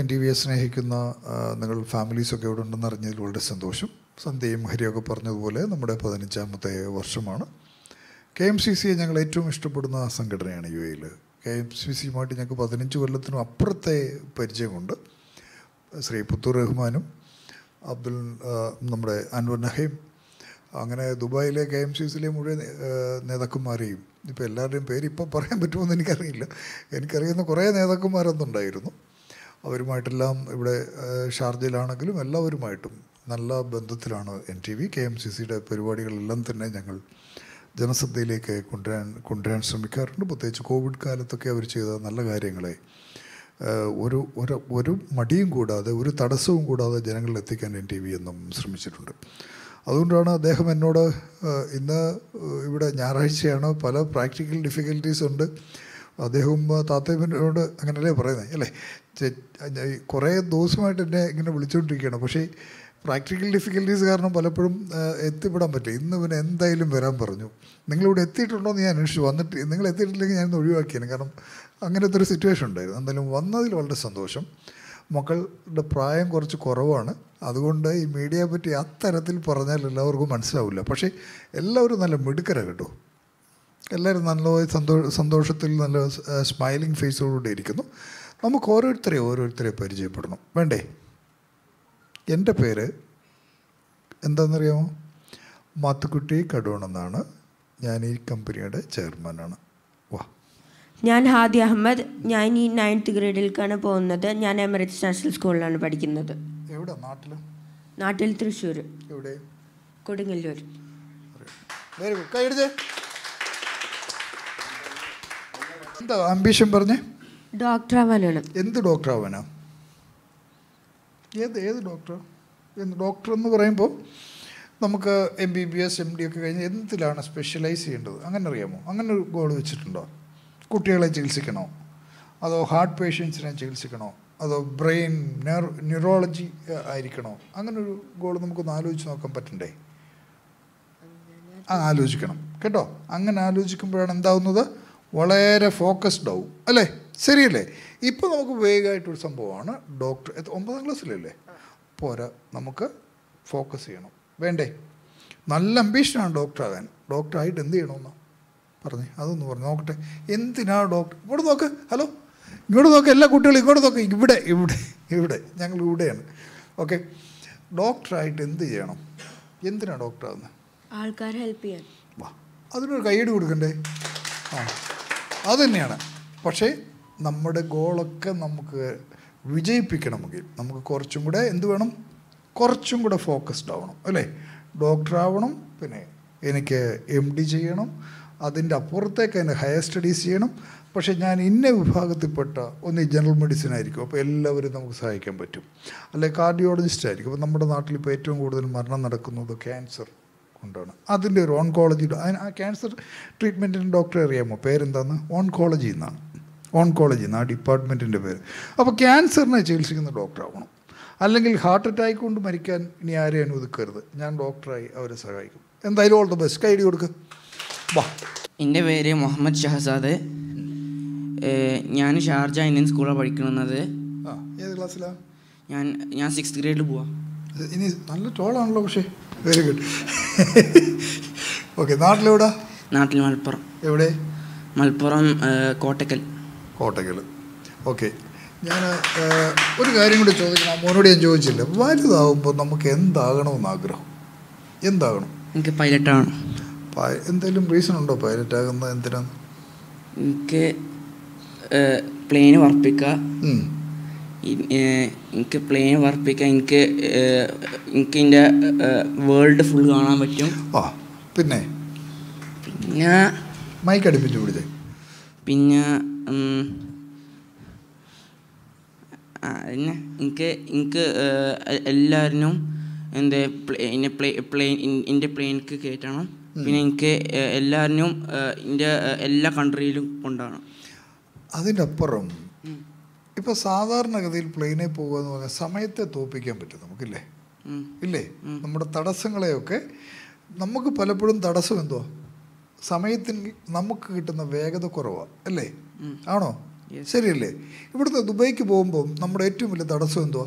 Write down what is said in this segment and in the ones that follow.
N T വിയെ സ്നേഹിക്കുന്ന നിങ്ങൾ ഫാമിലീസൊക്കെ ഇവിടെ ഉണ്ടെന്ന് അറിഞ്ഞതിൽ വളരെ സന്തോഷം സന്ധ്യയും ഹരിയൊക്കെ പറഞ്ഞതുപോലെ നമ്മുടെ പതിനഞ്ചാമത്തെ വർഷമാണ് കെ എം സി സിയെ ഞങ്ങൾ ഏറ്റവും ഇഷ്ടപ്പെടുന്ന സംഘടനയാണ് യു എയിൽ കെ എം സി സിയുമായിട്ട് ഞങ്ങൾക്ക് പതിനഞ്ച് കൊല്ലത്തിനും അപ്പുറത്തെ പരിചയമുണ്ട് ശ്രീ പുത്തൂർ റഹ്മാനും അബ്ദുൽ നമ്മുടെ അൻവർ നഹീം അങ്ങനെ ദുബായിലെ കെ എം സി സിയിലെ മുഴുവൻ നേതാക്കന്മാരെയും ഇപ്പോൾ എല്ലാവരുടെയും പേര് ഇപ്പം പറയാൻ പറ്റുമെന്ന് എനിക്കറിയില്ല എനിക്കറിയുന്ന കുറേ നേതാക്കന്മാരൊന്നുണ്ടായിരുന്നു അവരുമായിട്ടെല്ലാം ഇവിടെ ഷാർജയിലാണെങ്കിലും എല്ലാവരുമായിട്ടും നല്ല ബന്ധത്തിലാണ് N T V K M C സിയുടെ പരിപാടികളെല്ലാം തന്നെ ഞങ്ങൾ ജനശ്രദ്ധയിലേക്ക് കൊണ്ടുവരാൻ കൊണ്ടുവരാൻ ശ്രമിക്കാറുണ്ട് പ്രത്യേകിച്ച് കോവിഡ് കാലത്തൊക്കെ അവർ ചെയ്ത നല്ല കാര്യങ്ങളെ ഒരു ഒരു ഒരു മടിയും കൂടാതെ ഒരു തടസ്സവും കൂടാതെ ജനങ്ങളിൽ എത്തിക്കാൻ എൻ ടി വി എന്നും ശ്രമിച്ചിട്ടുണ്ട് അതുകൊണ്ടാണ് അദ്ദേഹം എന്നോട് ഇന്ന് ഇവിടെ ഞായറാഴ്ചയാണ് പല പ്രാക്ടിക്കൽ ഡിഫിക്കൽറ്റീസ് ഉണ്ട് അദ്ദേഹവും താത്തോട് അങ്ങനല്ലേ പറയുന്നത് അല്ലേ കുറേ ദിവസമായിട്ട് എന്നെ ഇങ്ങനെ വിളിച്ചുകൊണ്ടിരിക്കുകയാണ് പക്ഷേ പ്രാക്ടിക്കൽ ഡിഫിക്കൽട്ടീസ് കാരണം പലപ്പോഴും എത്തിപ്പെടാൻ പറ്റില്ല ഇന്ന് പിന്നെ എന്തായാലും വരാൻ പറഞ്ഞു നിങ്ങളിവിടെ എത്തിയിട്ടുണ്ടോ എന്ന് ഞാൻ അന്വേഷിച്ചു വന്നിട്ട് നിങ്ങൾ എത്തിയിട്ടില്ലെങ്കിൽ ഞാൻ ഒഴിവാക്കിയാണ് കാരണം അങ്ങനത്തെ ഒരു സിറ്റുവേഷൻ ഉണ്ടായിരുന്നു എന്തായാലും വന്നതിൽ വളരെ സന്തോഷം മക്കളുടെ പ്രായം കുറച്ച് കുറവാണ് അതുകൊണ്ട് ഈ മീഡിയയെ പറ്റി അത്തരത്തിൽ പറഞ്ഞാൽ എല്ലാവർക്കും മനസ്സിലാവില്ല പക്ഷേ എല്ലാവരും നല്ല മിടുക്കര കേട്ടോ എല്ലാവരും നല്ല സന്തോ സന്തോഷത്തിൽ നല്ല സ്മൈലിംഗ് ഫേസോടുകൂടി ഇരിക്കുന്നു നമുക്ക് ഓരോരുത്തരെ ഓരോരുത്തരെ പരിചയപ്പെടണം വേണ്ടേ എൻ്റെ പേര് എന്താണെന്നറിയാമോ മാത്തുക്കുട്ടി കടുവണെന്നാണ് ഞാൻ ഈ കമ്പനിയുടെ ചെയർമാനാണ് വാ ഞാൻ ഹാദി അഹമ്മദ് ഞാൻ ഈ നയൻത്ത് ഗ്രേഡിലേക്കാണ് പോകുന്നത് ഞാൻ എമറേറ്റ്സ് നാഷണൽ സ്കൂളിലാണ് പഠിക്കുന്നത് എവിടെ നാട്ടിൽ നാട്ടിൽ തൃശ്ശൂർ എവിടെ കൊടുങ്ങല്ലൂർ വെരി ഗുഡ് കൈ എന്താ ആംബിഷൻ പറഞ്ഞേ ഡോക്ടർ ആവാനാണ് എന്ത് ഡോക്ടർ ആവാനാ ഏത് ഏത് ഡോക്ടർ എന്ത് ഡോക്ടർ എന്ന് പറയുമ്പോൾ നമുക്ക് M B B S M D ഒക്കെ കഴിഞ്ഞ് എന്തിലാണ് സ്പെഷ്യലൈസ് ചെയ്യേണ്ടത് അങ്ങനെ അറിയാമോ അങ്ങനെ ഒരു ഗോൾ വെച്ചിട്ടുണ്ടോ കുട്ടികളെ ചികിത്സിക്കണോ അതോ ഹാർട്ട് പേഷ്യൻസിനെ ചികിത്സിക്കണോ അതോ ബ്രെയിൻ ന്യൂറോ ന്യൂറോളജി ആയിരിക്കണോ അങ്ങനൊരു ഗോൾ നമുക്കൊന്ന് ആലോചിച്ച് നോക്കാൻ പറ്റണ്ടേ ആ ആലോചിക്കണം കേട്ടോ അങ്ങനെ ആലോചിക്കുമ്പോഴാണ് എന്താവുന്നത് വളരെ ഫോക്കസ്ഡ് ആവും അല്ലേ ശരിയല്ലേ ഇപ്പോൾ നമുക്ക് വേഗമായിട്ടൊരു സംഭവമാണ് ഡോക്ടർ ഒമ്പതാം ക്ലാസ്സിലല്ലേ പോരാ നമുക്ക് ഫോക്കസ് ചെയ്യണം വേണ്ടേ നല്ല അംബീഷനാണ് ഡോക്ടറാകാൻ ഡോക്ടറായിട്ട് എന്ത് ചെയ്യണമെന്ന് പറഞ്ഞു അതൊന്ന് പറഞ്ഞു നോക്കട്ടെ എന്തിനാണ് ഡോക്ടർ ഇവിടെ നോക്ക് ഹലോ ഇങ്ങോട്ട് നോക്ക് എല്ലാ കുട്ടികളും ഇങ്ങോട്ട് നോക്ക് ഇവിടെ ഇവിടെ ഇവിടെ ഞങ്ങൾ ഇവിടെയാണ് ഓക്കെ ഡോക്ടറായിട്ട് എന്ത് ചെയ്യണം എന്തിനാണ് ഡോക്ടറാകുന്നത് ആൾക്കാർ ഹെൽപ്പ് ചെയ്യാൻ വാ അതിനൊരു കൈയ്യടി കൊടുക്കണ്ടേ ആ അത് തന്നെയാണ് പക്ഷേ നമ്മുടെ ഗോളൊക്കെ നമുക്ക് വിജയിപ്പിക്കണമെങ്കിൽ നമുക്ക് കുറച്ചും കൂടെ എന്ത് വേണം കുറച്ചും കൂടെ ഫോക്കസ്ഡ് ആവണം അല്ലേ ഡോക്ടർ ആവണം പിന്നെ എനിക്ക് എം ഡി ചെയ്യണം അതിൻ്റെ അപ്പുറത്തേക്ക് അതിൻ്റെ ഹയർ സ്റ്റഡീസ് ചെയ്യണം പക്ഷേ ഞാൻ ഇന്ന വിഭാഗത്തിൽപ്പെട്ട ഒന്ന് ജനറൽ മെഡിസിൻ ആയിരിക്കും അപ്പോൾ എല്ലാവരും നമുക്ക് സഹായിക്കാൻ പറ്റും അല്ലെ കാർഡിയോളജിസ്റ്റ് ആയിരിക്കും അപ്പോൾ നമ്മുടെ നാട്ടിൽ ഇപ്പോൾ ഏറ്റവും കൂടുതൽ മരണം നടക്കുന്നത് ക്യാൻസർ കൊണ്ടാണ് അതിൻ്റെ ഒരു ഓൺകോളജി ആ ക്യാൻസർ ട്രീറ്റ്മെൻറ്റിൻ്റെ ഡോക്ടറെ അറിയാമോ പേരെന്താന്ന് ഓൺകോളജി എന്നാണ് ഓൺകോളജി എന്നാണ് ആ ഡിപ്പാർട്ട്മെൻറ്റിൻ്റെ പേര് അപ്പോൾ ക്യാൻസറിനെ ചികിത്സിക്കുന്ന ഡോക്ടറാവണം അല്ലെങ്കിൽ ഹാർട്ട് അറ്റാക്ക് കൊണ്ട് മരിക്കാൻ ഇനി ആരെയും അനുവദിക്കരുത് ഞാൻ ഡോക്ടറായി അവരെ സഹായിക്കും എന്തായാലും ഓൾ ദ ബെസ്റ്റ് കൈ ഡി കൊടുക്ക് വാ എൻ്റെ പേര് മുഹമ്മദ് ഷഹസാദ് ഞാൻ ഷാർജ ഇന്ത്യൻ സ്കൂളിലാണ് പഠിക്കുന്നത് ആ ഏത് ക്ലാസ്സിലാണ് ഞാൻ ഞാൻ സിക്സ് ഗ്രേഡിൽ പോവാം ഇനി നല്ല ടോളാണല്ലോ പക്ഷേ വെരി ഗുഡ് ഓക്കെ നാട്ടിലെവിടാ നാട്ടിൽ മലപ്പുറം എവിടെ മലപ്പുറം കോട്ടക്കൽ കോട്ടക്കൽ ഓക്കെ ഞാൻ ഒരു കാര്യം കൂടി ചോദിക്കണം മോനോട് ഞാൻ ചോദിച്ചില്ല വലുതാകുമ്പോൾ നമുക്ക് എന്താകണമെന്ന് ആഗ്രഹം എന്താകണം എനിക്ക് ആകണം എന്തെങ്കിലും റീസൺ ഉണ്ടോ പൈലറ്റ് ആകുന്ന എന്തിനാണ് എനിക്ക് പ്ലെയിന് വർപ്പിക്കുക എനിക്ക് പ്ലെയിൻ വർപ്പിക്കാൻ എനിക്ക് എനിക്ക് എൻ്റെ വേൾഡ് ഫുൾ കാണാൻ പറ്റും ആ പിന്നെ പിന്നെ മൈക്ക് അടുപ്പിച്ച് പിടിച്ചേ പിന്നെ പിന്നെ എനിക്ക് എനിക്ക് എല്ലാവരും എന്താ എൻ്റെ പ്ലേ പ്ലെയിൻ എൻ്റെ പ്ലെയിനിക്ക് കയറ്റണം പിന്നെ എനിക്ക് എല്ലാവരും എൻ്റെ എല്ലാ കൺട്രിയിലും കൊണ്ടാണ് അതിൻ്റെ അപ്പുറം ഇപ്പോൾ സാധാരണഗതിയിൽ പ്ലെയിനിൽ പോകുക എന്ന് പറഞ്ഞാൽ സമയത്തെ തോപ്പിക്കാൻ പറ്റും നമുക്കില്ലേ ഇല്ലേ നമ്മുടെ തടസ്സങ്ങളെയൊക്കെ നമുക്ക് പലപ്പോഴും തടസ്സം എന്തോ സമയത്തിന് നമുക്ക് കിട്ടുന്ന വേഗത കുറവാണ് അല്ലേ ആണോ ശരിയല്ലേ ഇവിടുന്ന് ദുബൈക്ക് പോകുമ്പോൾ നമ്മുടെ ഏറ്റവും വലിയ തടസ്സം എന്തുവാ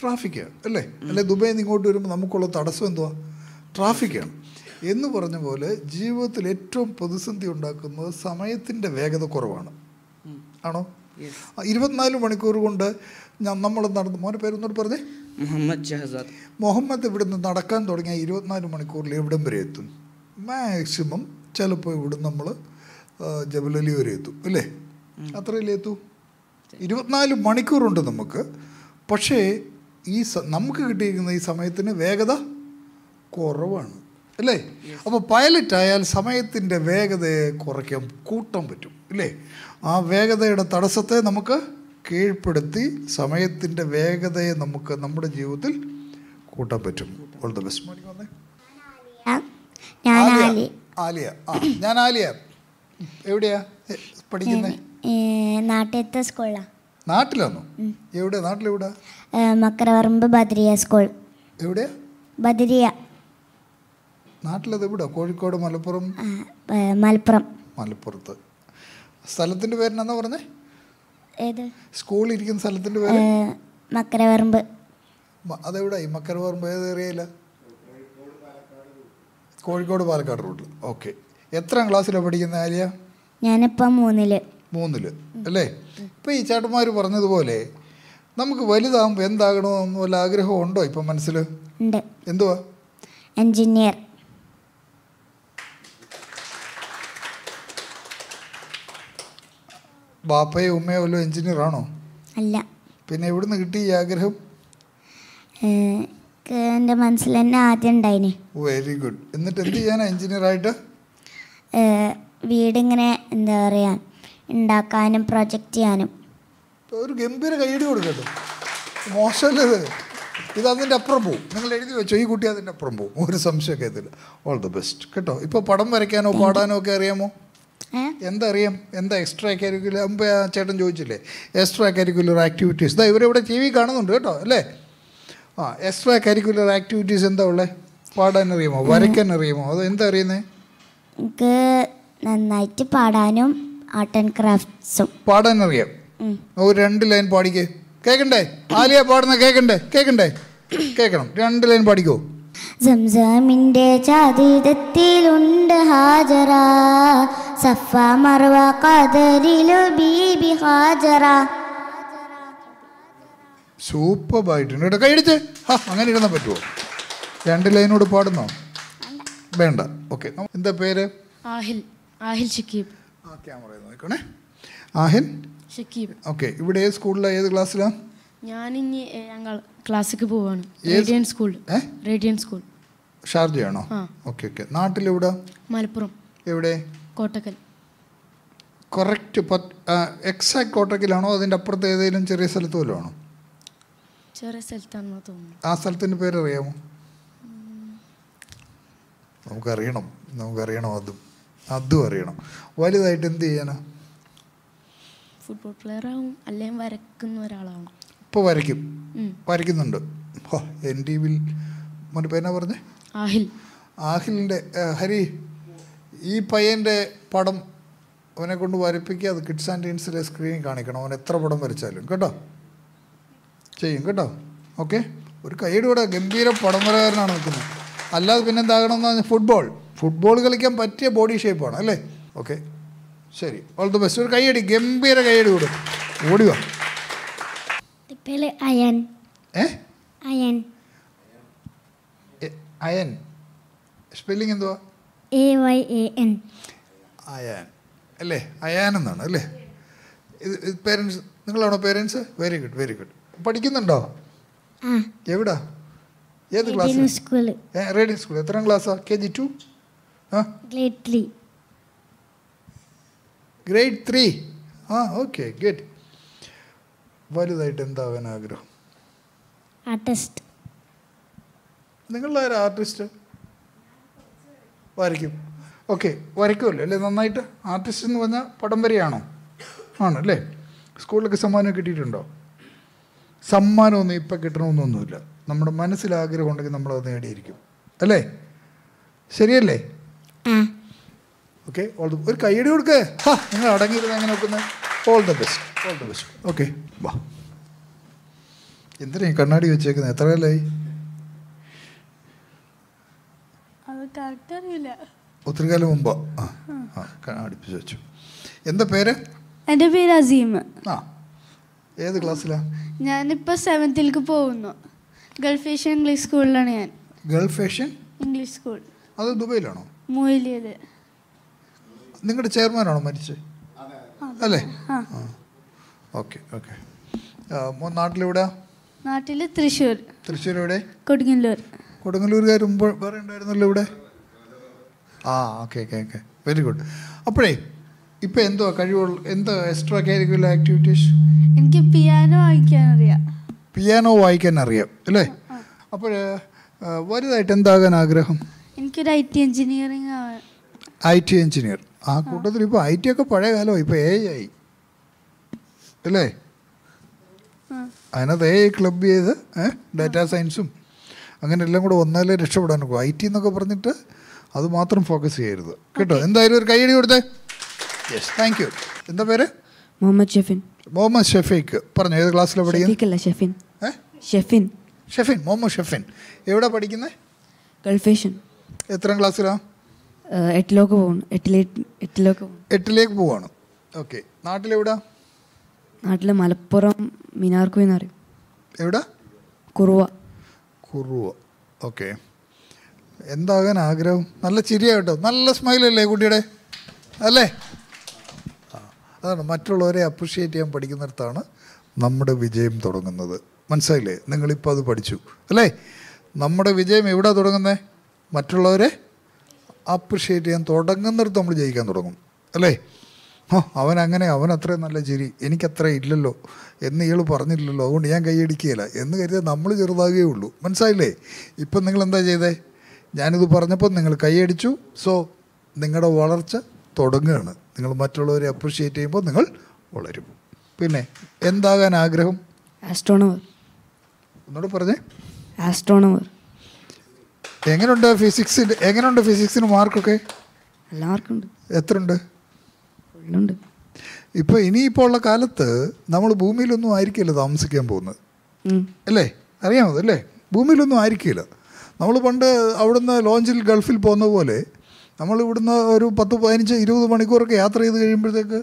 ട്രാഫിക്കാണ് അല്ലേ അല്ലെ ദുബൈ നിന്ന് ഇങ്ങോട്ട് വരുമ്പോൾ നമുക്കുള്ള തടസ്സം എന്തുവാ ട്രാഫിക്കാണ് എന്ന് പറഞ്ഞ പോലെ ജീവിതത്തിൽ ഏറ്റവും പ്രതിസന്ധി ഉണ്ടാക്കുന്നത് സമയത്തിൻ്റെ വേഗത കുറവാണ് ആണോ ഇരുപത്തിനാല് മണിക്കൂർ കൊണ്ട് ഞാൻ നമ്മൾ നടന്നു മോനെ പേരൊന്നോട് പറഞ്ഞേ മുഹമ്മദ് ഷഹസാദ് മുഹമ്മദ് ഇവിടുന്ന് നടക്കാൻ തുടങ്ങിയ ഇരുപത്തിനാല് മണിക്കൂറിൽ എവിടം വരെ എത്തും മാക്സിമം ചിലപ്പോൾ ഇവിടെ നമ്മൾ ജബലലി വരെ എത്തും അല്ലേ അത്രയല്ലേ എത്തൂ ഇരുപത്തിനാല് മണിക്കൂറുണ്ട് നമുക്ക് പക്ഷേ ഈ നമുക്ക് കിട്ടിയിരിക്കുന്ന ഈ സമയത്തിന് വേഗത കുറവാണ് അല്ലേ അപ്പോൾ പൈലറ്റായാൽ സമയത്തിൻ്റെ വേഗതയെ കുറയ്ക്കാൻ കൂട്ടാൻ പറ്റും ഇല്ലേ ആ വേഗതയുടെ തടസ്സത്തെ നമുക്ക് കീഴ്പ്പെടുത്തി സമയത്തിൻ്റെ വേഗതയെ നമുക്ക് നമ്മുടെ ജീവിതത്തിൽ കൂട്ടാൻ പറ്റും ഓൾ ദ ബെസ്റ്റ് മോർണിംഗ് വന്നേ ആലിയ ആലിയ ആ ഞാൻ ആലിയ എവിടെയാ പഠിക്കുന്നേ നാട്ടിലത്തെ സ്കൂളാ നാട്ടിലാണോ എവിടെ നാട്ടിലെവിടെ മക്കരവറമ്പ് ബദ്രിയ സ്കൂൾ എവിടെയാ ബദ്രിയ നാട്ടിലത് എവിടെ കോഴിക്കോട് മലപ്പുറം മലപ്പുറം മലപ്പുറത്ത് സ്ഥലത്തിന്റെ പേരെന്നാ പറഞ്ഞേ ഏത് സ്കൂൾ ഇരിക്കുന്ന സ്ഥലത്തിന്റെ പേര് മക്കരവറമ്പ് അതെവിടെ ഈ മക്കരവറമ്പ് ഏത് ഏരിയയില കോഴിക്കോട് പാലക്കാട് റൂട്ടിൽ ഓക്കെ എത്രാം ക്ലാസ്സിലാണ് പഠിക്കുന്ന ആര്യ ഞാനിപ്പോൾ മൂന്നില് മൂന്നില് അല്ലേ ഇപ്പം ഈ ചേട്ടന്മാർ പറഞ്ഞതുപോലെ നമുക്ക് വലുതാകുമ്പോൾ എന്താകണമെന്ന് വല്ല ആഗ്രഹം ഉണ്ടോ ഇപ്പം മനസ്സിൽ എന്തുവാ എഞ്ചിനീയർ ബാപ്പയോ ഉമ്മയോ വല്ലോ എഞ്ചിനീയർ ആണോ അല്ല പിന്നെ എവിടുന്ന് കിട്ടി ഈ ആഗ്രഹം എന്റെ മനസ്സിൽ തന്നെ ആദ്യം ഉണ്ടായിന് വെരി ഗുഡ് എന്നിട്ട് എന്ത് ചെയ്യാനാ എഞ്ചിനീയർ ആയിട്ട് വീടിങ്ങനെ എന്താ പറയാ ഉണ്ടാക്കാനും പ്രൊജക്റ്റ് ചെയ്യാനും ഒരു ഗംഭീര കൈയടി കൊടുക്കട്ടെ മോശമല്ലത് ഇത് അതിൻ്റെ അപ്പുറം പോവും നിങ്ങൾ എഴുതി വെച്ചോ ഈ കുട്ടി അതിൻ്റെ അപ്പുറം പോവും ഒരു സംശയമൊക്കെ എത്തില്ല ഓൾ ദി ബെസ്റ്റ് കേട്ടോ ഇപ്പോൾ പടം വരയ്ക്കാനോ പാടാനോ ഒക്കെ അറിയാമോ എന്തറിയാം എന്താ എക്സ്ട്രാ കരിക്കുലർ ചേട്ടൻ ചോദിച്ചില്ലേ എക്സ്ട്രാ കരിക്കുലർ ആക്ടിവിറ്റീസ് ഇതാ ഇവരിവിടെ ടി വി കാണുന്നുണ്ട് കേട്ടോ അല്ലേ ആ എക്സ്ട്രാ കരിക്കുലർ ആക്ടിവിറ്റീസ് എന്താ ഉള്ളത് പാടാൻ അറിയുമോ വരയ്ക്കാൻ അറിയുമോ അത് എന്താ അറിയുന്നേ നന്നായിട്ട് പാടാനും ആർട്ട് ആൻഡ് ക്രാഫ്റ്റ്സും പാടാൻ അറിയാം ഒരു രണ്ട് ലൈൻ പാടിക്കേ കേക്കണ്ടേ ആലിയ പാടുന്ന കേക്കണ്ടേ കേക്കണ്ടേ കേക്കണം രണ്ട് ലൈൻ പാടിക്കോ സംസമിൻ്റെ ചാതിരത്തിലുണ്ട് ഹാജറ സഫ മറവ കദരിലു ബീബി ഹാജറ സൂപ്പറായിട്ടുണ്ട് കേട്ടോ കൈയടിച്ച് ഹാ അങ്ങനെ ഇരുന്നാ പറ്റുമോ രണ്ട് ലൈനോട് പാടുന്നോ വേണ്ട ഓക്കെ എന്താ പേര് ആഹിൽ ആഹിൽ ഷക്കീബ് ആ ക്യാമറ നോക്കണേ ആഹിൽ ഷക്കീബ് ഓക്കെ ഇവിടെ സ്കൂളിലെ ഏത് ക്ലാസ്സിലാണ് ഞാനിനി ഞങ്ങൾ ക്ലാസ്സിക്ക് പോവാണ് റേഡിയൻ സ്കൂൾ റേഡിയൻ സ്കൂൾ ഷാർജയാണോ ഓക്കെ ഓക്കെ നാട്ടിലെവിടെ മലപ്പുറം എവിടെ കോട്ടക്കൽ കറക്റ്റ് എക്സാക്ട് കോട്ടക്കലാണോ അതിൻ്റെ അപ്പുറത്ത് ഏതെങ്കിലും ചെറിയ സ്ഥലത്ത് വല്ലതും ആണോ ചെറിയ സ്ഥലത്താണെന്ന് തോന്നുന്നു ആ സ്ഥലത്തിൻ്റെ പേര് അറിയാമോ നമുക്കറിയണം നമുക്കറിയണം അതും അതും അറിയണം വലുതായിട്ട് എന്ത് ചെയ്യാനാ ഫുട്ബോൾ പ്ലെയർ ആവും അല്ലെങ്കിൽ വരക്കുന്ന ഒരാളാവണം ഇപ്പോൾ വരയ്ക്കും വരയ്ക്കുന്നുണ്ട് ഓ എൻ ടി വിൽ മറ്റു പേന പറഞ്ഞേ ആഹിൽ ആഹിലിൻ്റെ ഹരി ഈ പയ്യൻ്റെ പടം അവനെ കൊണ്ട് വരപ്പിക്കുക അത് കിഡ്സ് ആൻഡ് ടീൻസിലെ സ്ക്രീനിൽ കാണിക്കണം അവൻ എത്ര പടം വരച്ചാലും കേട്ടോ ചെയ്യും കേട്ടോ ഓക്കെ ഒരു കൈയുടെ കൂടെ ഗംഭീര പടം വരകാരനാണ് നിൽക്കുന്നത് അല്ലാതെ പിന്നെ എന്ന് പറഞ്ഞാൽ ഫുട്ബോൾ ഫുട്ബോൾ കളിക്കാൻ പറ്റിയ ബോഡി ഷേപ്പാണ് അല്ലേ ഓക്കെ ശരി ഓൾ ദ ബെസ്റ്റ് ഒരു കൈയടി ഗംഭീര കൈയടി കൂടും ഓടിയോ പേര് അയൻ ഏഹ് അയൻ എ- അയൻ സ്പെല്ലിംഗ് എന്തുവാ A Y A N Ayan അല്ലേ അയൻ എന്നാണ് അല്ലേ ഇത് പേരൻസ് നിങ്ങളാണോ parents very good very good പഠിക്കുന്നുണ്ടോ ആ എവിടാ ഏത് ക്ലാസ് സ്കൂൾ റീഡിംഗ് സ്കൂൾ എത്ര ക്ലാസ്സാ കെ ജി ടു ആ ഗ്രേഡ് ത്രീ ഗ്രേഡ് ത്രീ ആ ഓക്കെ ഗുഡ് വലുതായിട്ട് എന്താവാൻ ആഗ്രഹം ആർട്ടിസ്റ്റ് ഒരു ആർട്ടിസ്റ്റ് വരയ്ക്കും ഓക്കെ വരയ്ക്കുമല്ലോ അല്ലേ നന്നായിട്ട് ആർട്ടിസ്റ്റ് എന്ന് പറഞ്ഞാൽ പടം വരെയാണോ ആണല്ലേ സ്കൂളിലൊക്കെ സമ്മാനം കിട്ടിയിട്ടുണ്ടോ സമ്മാനമൊന്നും ഇപ്പം കിട്ടണമെന്നൊന്നുമില്ല നമ്മുടെ മനസ്സിൽ ആഗ്രഹം ഉണ്ടെങ്കിൽ നമ്മളത് നേടിയിരിക്കും അല്ലേ ശരിയല്ലേ ഓക്കെ ഒരു കൈയടി കൊടുക്കേ നിങ്ങൾ അടങ്ങിയിരുന്നു എങ്ങനെ നോക്കുന്നത് all the best all the best okay വാ എന്തിനാ കണ്ണാടി വെച്ചേക്കുന്നത് എത്ര കാലമായി ഒത്തിരി കാലം മുമ്പ് അടുപ്പിച്ച് വെച്ചു എന്താ പേര് എൻ്റെ പേര് അസീം ആ ഏത് ക്ലാസ്സിലാ ഞാനിപ്പോൾ സെവൻത്തിലേക്ക് പോകുന്നു ഗൾഫ് ഏഷ്യൻ ഇംഗ്ലീഷ് സ്കൂളിലാണ് ഞാൻ ഗൾഫ് ഏഷ്യൻ ഇംഗ്ലീഷ് സ്കൂൾ അത് ദുബൈയിലാണോ മൂലിയത് നിങ്ങളുടെ ചെയർമാനാണോ മരിച്ചത് അല്ലേ ഓക്കെ ഓക്കെ മോൻ നാട്ടിലെവിടെ നാട്ടിൽ തൃശ്ശൂർ തൃശ്ശൂർ എവിടെ കൊടുങ്ങല്ലൂർ കൊടുങ്ങല്ലൂരുകാർ മുമ്പ് വേറെ ഉണ്ടായിരുന്നല്ലോ ഇവിടെ ആ okay okay okay very good അപ്പോഴേ ഇപ്പം എന്തോ കഴിവുള്ള എന്തോ എക്സ്ട്രാ കരിക്കുലർ ആക്ടിവിറ്റീസ് എനിക്ക് പിയാനോ വായിക്കാൻ അറിയാം പിയാനോ വായിക്കാൻ അറിയാം അല്ലേ അപ്പോൾ വലുതായിട്ട് എന്താകാൻ ആഗ്രഹം എനിക്കൊരു I T engineering I T engineer ആ കൂട്ടത്തിൽ ഇപ്പൊ ഐ ടി ഒക്കെ പഴയ കാലമായി ഇപ്പൊ എ ഐ അല്ലേ അതിനകത്ത് എ ക്ലബ് ചെയ്ത് ഡാറ്റാ സയൻസും അങ്ങനെ എല്ലാം കൂടെ ഒന്നാലേ രക്ഷപ്പെടാൻ നോക്കും ഐ ടി എന്നൊക്കെ പറഞ്ഞിട്ട് അത് മാത്രം ഫോക്കസ് ചെയ്യരുത് കേട്ടോ എന്തായാലും ഒരു കൈയടി കൊടുത്തേ യെസ് താങ്ക് യു എന്താ പേര് മുഹമ്മദ് ഷെഫിൻ മുഹമ്മദ് ഷെഫീഖ് പറഞ്ഞു ഏത് ക്ലാസ്സിലെ പഠിക്കുന്നത് ഷെഫിൻ മുഹമ്മദ് ഷെഫിൻ എവിടെ പഠിക്കുന്നത് ഗൾഫേഷൻ ക്ലാസ്സിലാണ് എട്ടിലേക്ക് പോകണം എട്ടിലേക്ക് പോവാണ് ഓക്കെ നാട്ടിലെവിടാ നാട്ടിലെ മലപ്പുറം മിനാർക്കുവി എന്ന് പറയും എവിടെ കുറുവ കുറുവ ഓക്കെ എന്താകാൻ ആഗ്രഹം നല്ല ചിരിയായിട്ടോ നല്ല സ്മൈലല്ലേ കുട്ടിയുടെ അല്ലേ അതാണ് മറ്റുള്ളവരെ അപ്രിഷിയേറ്റ് ചെയ്യാൻ പഠിക്കുന്നിടത്താണ് നമ്മുടെ വിജയം തുടങ്ങുന്നത് മനസ്സിലായില്ലേ നിങ്ങളിപ്പോൾ അത് പഠിച്ചു അല്ലേ നമ്മുടെ വിജയം എവിടെ തുടങ്ങുന്നത് മറ്റുള്ളവരെ അപ്രിഷ്യേറ്റ് ചെയ്യാൻ തുടങ്ങുന്നിടത്ത് നമ്മൾ ജയിക്കാൻ തുടങ്ങും അല്ലേ ഓ അവൻ അങ്ങനെ അവൻ അത്രയും നല്ല ചിരി എനിക്കത്ര ഇല്ലല്ലോ എന്ന് ഇയാൾ പറഞ്ഞില്ലല്ലോ അതുകൊണ്ട് ഞാൻ കൈയടിക്കുകയില്ല എന്ന് കരുതി നമ്മൾ ചെറുതാകുകയേ ഉള്ളൂ മനസ്സിലായില്ലേ ഇപ്പം നിങ്ങൾ എന്താ ചെയ്തേ ഞാനിത് പറഞ്ഞപ്പോൾ നിങ്ങൾ കൈയടിച്ചു സോ നിങ്ങളുടെ വളർച്ച തുടങ്ങുകയാണ് നിങ്ങൾ മറ്റുള്ളവരെ അപ്രിഷ്യേറ്റ് ചെയ്യുമ്പോൾ നിങ്ങൾ വളരും പിന്നെ എന്താകാൻ ആഗ്രഹം ആസ്ട്രോണമർ ഒന്നുകൂടെ പറഞ്ഞേ ആസ്ട്രോണമർ എങ്ങനെയുണ്ട് ഫിസിക്സ് എങ്ങനെയുണ്ട് ഫിസിക്സിന് മാർക്കൊക്കെ എല്ലാവർക്കുണ്ട് എത്ര ഉണ്ട് ഇപ്പോൾ ഇനിയിപ്പോൾ ഉള്ള കാലത്ത് നമ്മൾ ഭൂമിയിലൊന്നും ആയിരിക്കില്ല താമസിക്കാൻ പോകുന്നത് അല്ലേ അറിയാമോ അല്ലേ ഭൂമിയിലൊന്നും ആയിരിക്കില്ല നമ്മൾ പണ്ട് അവിടുന്ന് ലോഞ്ചിൽ ഗൾഫിൽ പോകുന്ന പോലെ നമ്മൾ ഇവിടുന്ന് ഒരു പത്ത് പതിനഞ്ച് ഇരുപത് മണിക്കൂറൊക്കെ യാത്ര ചെയ്ത് കഴിയുമ്പോഴത്തേക്ക്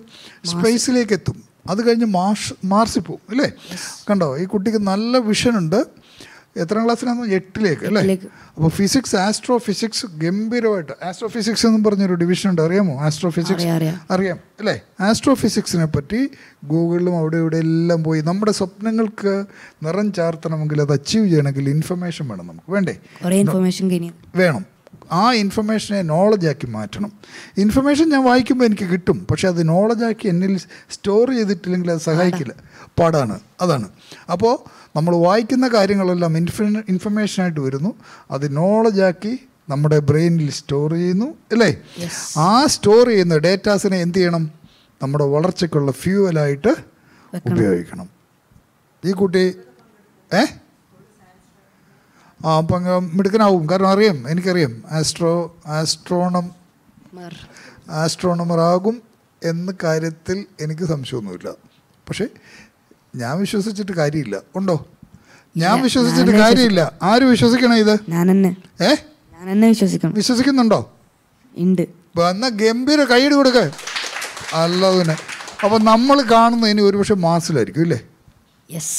സ്പേസിലേക്ക് എത്തും അത് കഴിഞ്ഞ് മാർഷ് മാർസിൽ പോവും അല്ലേ കണ്ടോ ഈ കുട്ടിക്ക് നല്ല വിഷനുണ്ട് എത്രാം ക്ലാസ്സിലാണെന്ന് എട്ടിലേക്ക് അല്ലേ അപ്പോൾ ഫിസിക്സ് ആസ്ട്രോ ഫിസിക്സ് ഗംഭീരമായിട്ട് ആസ്ട്രോ ഫിസിക്സ് എന്ന് പറഞ്ഞൊരു ഡിവിഷൻ ഉണ്ട് അറിയാമോ ആസ്ട്രോ ഫിസിക്സ് അറിയാം അല്ലേ ആസ്ട്രോ ഫിസിക്സിനെ പറ്റി ഗൂഗിളിലും അവിടെ ഇവിടെ എല്ലാം പോയി നമ്മുടെ സ്വപ്നങ്ങൾക്ക് നിറം ചാർത്തണമെങ്കിൽ അത് അച്ചീവ് ചെയ്യണമെങ്കിൽ ഇൻഫർമേഷൻ വേണം നമുക്ക് വേണ്ടേ ഇൻഫർമേഷൻ വേണം ആ ഇൻഫർമേഷനെ നോളജാക്കി മാറ്റണം ഇൻഫർമേഷൻ ഞാൻ വായിക്കുമ്പോൾ എനിക്ക് കിട്ടും പക്ഷേ അത് നോളജാക്കി എന്നിൽ സ്റ്റോർ ചെയ്തിട്ടില്ലെങ്കിൽ അത് സഹായിക്കില്ല പാടാണ് അതാണ് അപ്പോൾ നമ്മൾ വായിക്കുന്ന കാര്യങ്ങളെല്ലാം ഇൻഫ ഇൻഫർമേഷനായിട്ട് വരുന്നു അത് നോളജാക്കി നമ്മുടെ ബ്രെയിനിൽ സ്റ്റോർ ചെയ്യുന്നു അല്ലേ ആ സ്റ്റോർ ചെയ്യുന്ന ഡേറ്റാസിനെ എന്ത് ചെയ്യണം നമ്മുടെ വളർച്ചയ്ക്കുള്ള ഫ്യൂവലായിട്ട് ഉപയോഗിക്കണം ഈ കുട്ടി ഏ ആ അപ്പം മിടുക്കനാവും കാരണം അറിയാം എനിക്കറിയാം ആസ്ട്രോ ആസ്ട്രോണം ആസ്ട്രോണമർ ആകും എന്ന കാര്യത്തിൽ എനിക്ക് സംശയമൊന്നുമില്ല പക്ഷേ ഞാൻ വിശ്വസിച്ചിട്ട് കാര്യമില്ല ഉണ്ടോ ഞാൻ വിശ്വസിച്ചിട്ട് കാര്യമില്ല ആര് വിശ്വസിക്കണേ ഇത് ഏ വിശ്വസിക്കുന്നുണ്ടോ ഉണ്ട് വന്ന ഗംഭീര കൈയിട് കൊടുക്ക അല്ലാതെ അപ്പൊ നമ്മൾ കാണുന്ന ഇനി ഒരുപക്ഷെ മാസിലായിരിക്കും ഇല്ലേ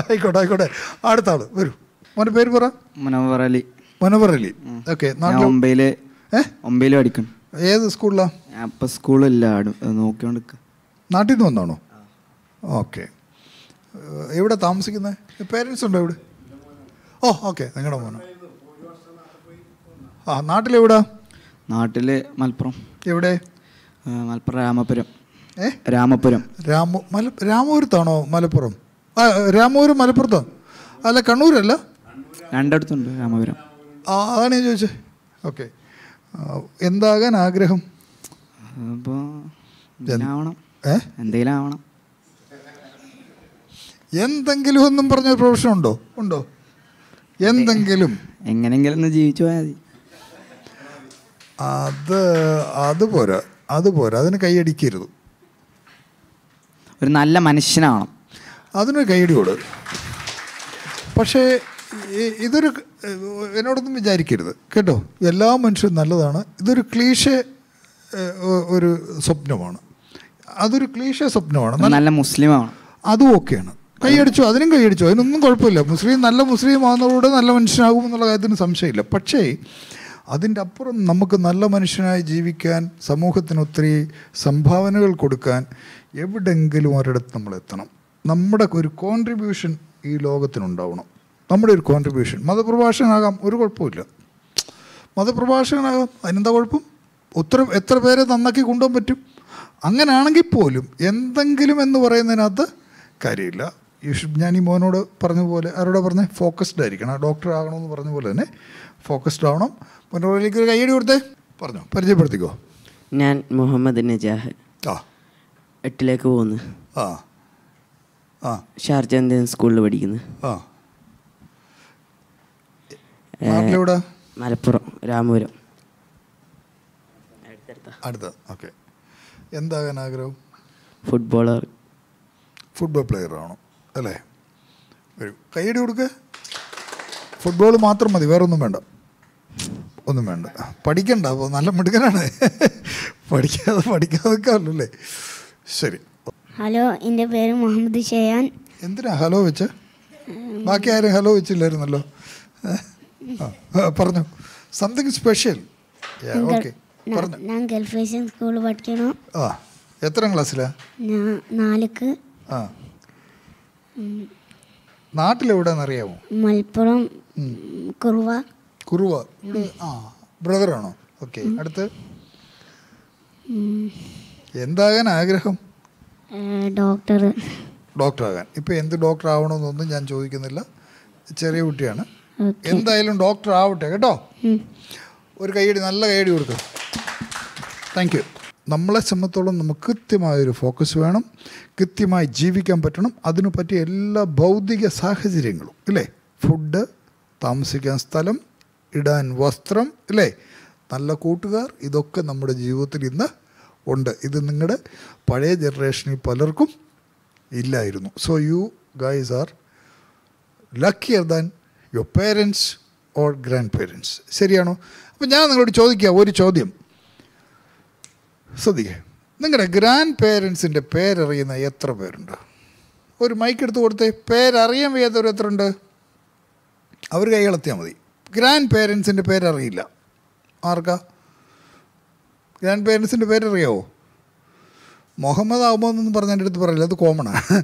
ആയിക്കോട്ടെ ആയിക്കോട്ടെ അടുത്ത ആള് വരൂ മോന്റെ പേര് പറ മനോഹർ അലി മനോഹർ അലി ഓക്കെ ഒമ്പയില് പഠിക്കണം ഏത് സ്കൂളിലാ സ്കൂളില്ല നോക്കിക്കൊണ്ട് നാട്ടിൽ നിന്ന് വന്നാണോ ഓക്കെ എവിടെ താമസിക്കുന്നത് പേരൻസ് ഉണ്ടോ ഇവിടെ ഓ ഓക്കെ നിങ്ങളുടെ മോനോ ആ നാട്ടിലെവിടെ നാട്ടിൽ മലപ്പുറം എവിടെ മലപ്പുറം രാമപുരം ഏ രാമപുരം രാമ മല രാമപുരത്താണോ മലപ്പുറം ആ രാമപുരം മലപ്പുറത്തോ അല്ല കണ്ണൂരല്ല രണ്ടടുത്തുണ്ട് രാമപുരം ആ അതാണ് ഞാൻ ചോദിച്ചത് ഓക്കെ എന്താകാൻ ആഗ്രഹം അപ്പോൾ എന്തെങ്കിലും ആവണം എന്തെങ്കിലും ഒന്നും പറഞ്ഞ പ്രൊഫഷൻ ഉണ്ടോ ഉണ്ടോ എന്തെങ്കിലും എങ്ങനെങ്കിലും ജീവിച്ചു പോയാൽ മതി അത് അതുപോലെ അതുപോലെ അതിന് കൈയടിക്കരുത് ഒരു നല്ല മനുഷ്യനാണ് അതിന് കൈയടി കൊടു പക്ഷേ ഇതൊരു എന്നോടൊന്നും വിചാരിക്കരുത് കേട്ടോ എല്ലാ മനുഷ്യരും നല്ലതാണ് ഇതൊരു ക്ലീശ ഒരു സ്വപ്നമാണ് അതൊരു ക്ലീശ സ്വപ്നമാണ് നല്ല മുസ്ലിമാണ് അതും ഓക്കെയാണ് കൈയടിച്ചു അതിനും കൈയടിച്ചു അതിനൊന്നും കുഴപ്പമില്ല മുസ്ലിം നല്ല മുസ്ലിം ആകുന്നതോടെ നല്ല മനുഷ്യനാകും എന്നുള്ള കാര്യത്തിന് സംശയമില്ല പക്ഷേ അതിൻ്റെ അപ്പുറം നമുക്ക് നല്ല മനുഷ്യനായി ജീവിക്കാൻ സമൂഹത്തിന് ഒത്തിരി സംഭാവനകൾ കൊടുക്കാൻ എവിടെങ്കിലും ഒരിടത്ത് നമ്മൾ എത്തണം നമ്മുടെ ഒരു കോൺട്രിബ്യൂഷൻ ഈ ലോകത്തിനുണ്ടാവണം നമ്മുടെ ഒരു കോൺട്രിബ്യൂഷൻ മതപ്രഭാഷകനാകാം ഒരു കുഴപ്പമില്ല മതപ്രഭാഷകനാകാം അതിനെന്താ കുഴപ്പം ഒത്തിരി എത്ര പേരെ നന്നാക്കി കൊണ്ടുപോകാൻ പറ്റും അങ്ങനെയാണെങ്കിൽ പോലും എന്തെങ്കിലും എന്ന് പറയുന്നതിനകത്ത് കാര്യമില്ല യൂഷ്യൂബ് ഞാൻ ഈ മോനോട് പറഞ്ഞ പോലെ അവരോട് പറഞ്ഞ ഫോക്കസ്ഡ് ആയിരിക്കണം ഡോക്ടർ ആകണമെന്ന് പറഞ്ഞ പോലെ തന്നെ ഫോക്കസ്ഡ് ആവണം മോനോടിലേക്ക് ഒരു കൈയടി കൊടുത്തേ പറഞ്ഞോ പരിചയപ്പെടുത്തിക്കോ ഞാൻ മുഹമ്മദ് നജാഹ് ആ എട്ടിലേക്ക് പോകുന്നു ആ ആ ഷാർജ സ്കൂളിൽ പഠിക്കുന്നു ആ മലപ്പുറം രാമപുരം അടുത്ത ഓക്കെ എന്താകാൻ ആഗ്രഹം ഫുട്ബോളർ ഫുട്ബോൾ പ്ലെയർ ആണോ അല്ലേ വരും കൈയടി കൊടുക്ക് ഫുട്ബോൾ മാത്രം മതി വേറൊന്നും വേണ്ട ഒന്നും വേണ്ട പഠിക്കണ്ട അപ്പോൾ നല്ല മിടുക്കനാണ് പഠിക്കാതെ പഠിക്കാതെ അല്ലല്ലേ ശരി ഹലോ എൻ്റെ പേര് മുഹമ്മദ് ഷെയാൻ എന്തിനാ ഹലോ വെച്ച് ബാക്കി ആരും ഹലോ വെച്ചില്ലായിരുന്നല്ലോ പറഞ്ഞു സംതിങ് സ്പെഷ്യൽ ഞാൻ ഗൾഫ് സ്കൂളിൽ പഠിക്കണോ ആ എത്ര ക്ലാസ്സിലാ ഞാൻ നാലുക്ക് ആ നാട്ടിലെവിടെന്നറിയാമോ മലപ്പുറം കുറുവ കുറുവ ഇവിടെ ആ ബ്രദറാണോ ഓക്കെ അടുത്ത് എന്താകാൻ ആഗ്രഹം ഡോക്ടർ ഡോക്ടർ ആകാൻ ഇപ്പം എന്ത് ഡോക്ടർ ആവണമെന്നൊന്നും ഞാൻ ചോദിക്കുന്നില്ല ചെറിയ കുട്ടിയാണ് എന്തായാലും ഡോക്ടർ ആവട്ടെ കേട്ടോ ഒരു കൈയടി നല്ല കൈയടി കൊടുക്കും താങ്ക് യു നമ്മളെ സംബന്ധിച്ചോളം നമുക്ക് കൃത്യമായൊരു ഫോക്കസ് വേണം കൃത്യമായി ജീവിക്കാൻ പറ്റണം അതിനു പറ്റിയ എല്ലാ ഭൗതിക സാഹചര്യങ്ങളും ഇല്ലേ ഫുഡ് താമസിക്കാൻ സ്ഥലം ഇടാൻ വസ്ത്രം ഇല്ലേ നല്ല കൂട്ടുകാർ ഇതൊക്കെ നമ്മുടെ ജീവിതത്തിൽ ഇന്ന് ഉണ്ട് ഇത് നിങ്ങളുടെ പഴയ ജനറേഷനിൽ പലർക്കും ഇല്ലായിരുന്നു so you guys are luckier than your parents or grandparents ശരിയാണോ അപ്പോൾ ഞാൻ നിങ്ങളോട് ചോദിക്കുക ഒരു ചോദ്യം ശ്രദ്ധിക്കുക നിങ്ങളുടെ ഗ്രാൻഡ് പേരൻസിൻ്റെ പേരറിയുന്ന എത്ര പേരുണ്ട് ഒരു മൈക്ക് എടുത്ത് കൊടുത്തേ പേരറിയാൻ വയ്യാത്തവർ എത്ര ഉണ്ട് അവർ കൈകളെത്തിയാൽ മതി ഗ്രാൻഡ് പേരൻസിൻ്റെ പേരറിയില്ല ആർക്കാ ഗ്രാൻഡ് പേരൻസിൻ്റെ പേരറിയാവോ മുഹമ്മദ് ആകുമ്പോൾ എന്ന് പറഞ്ഞ എൻ്റെ അടുത്ത് പറയില്ല അത് കോമണാണ്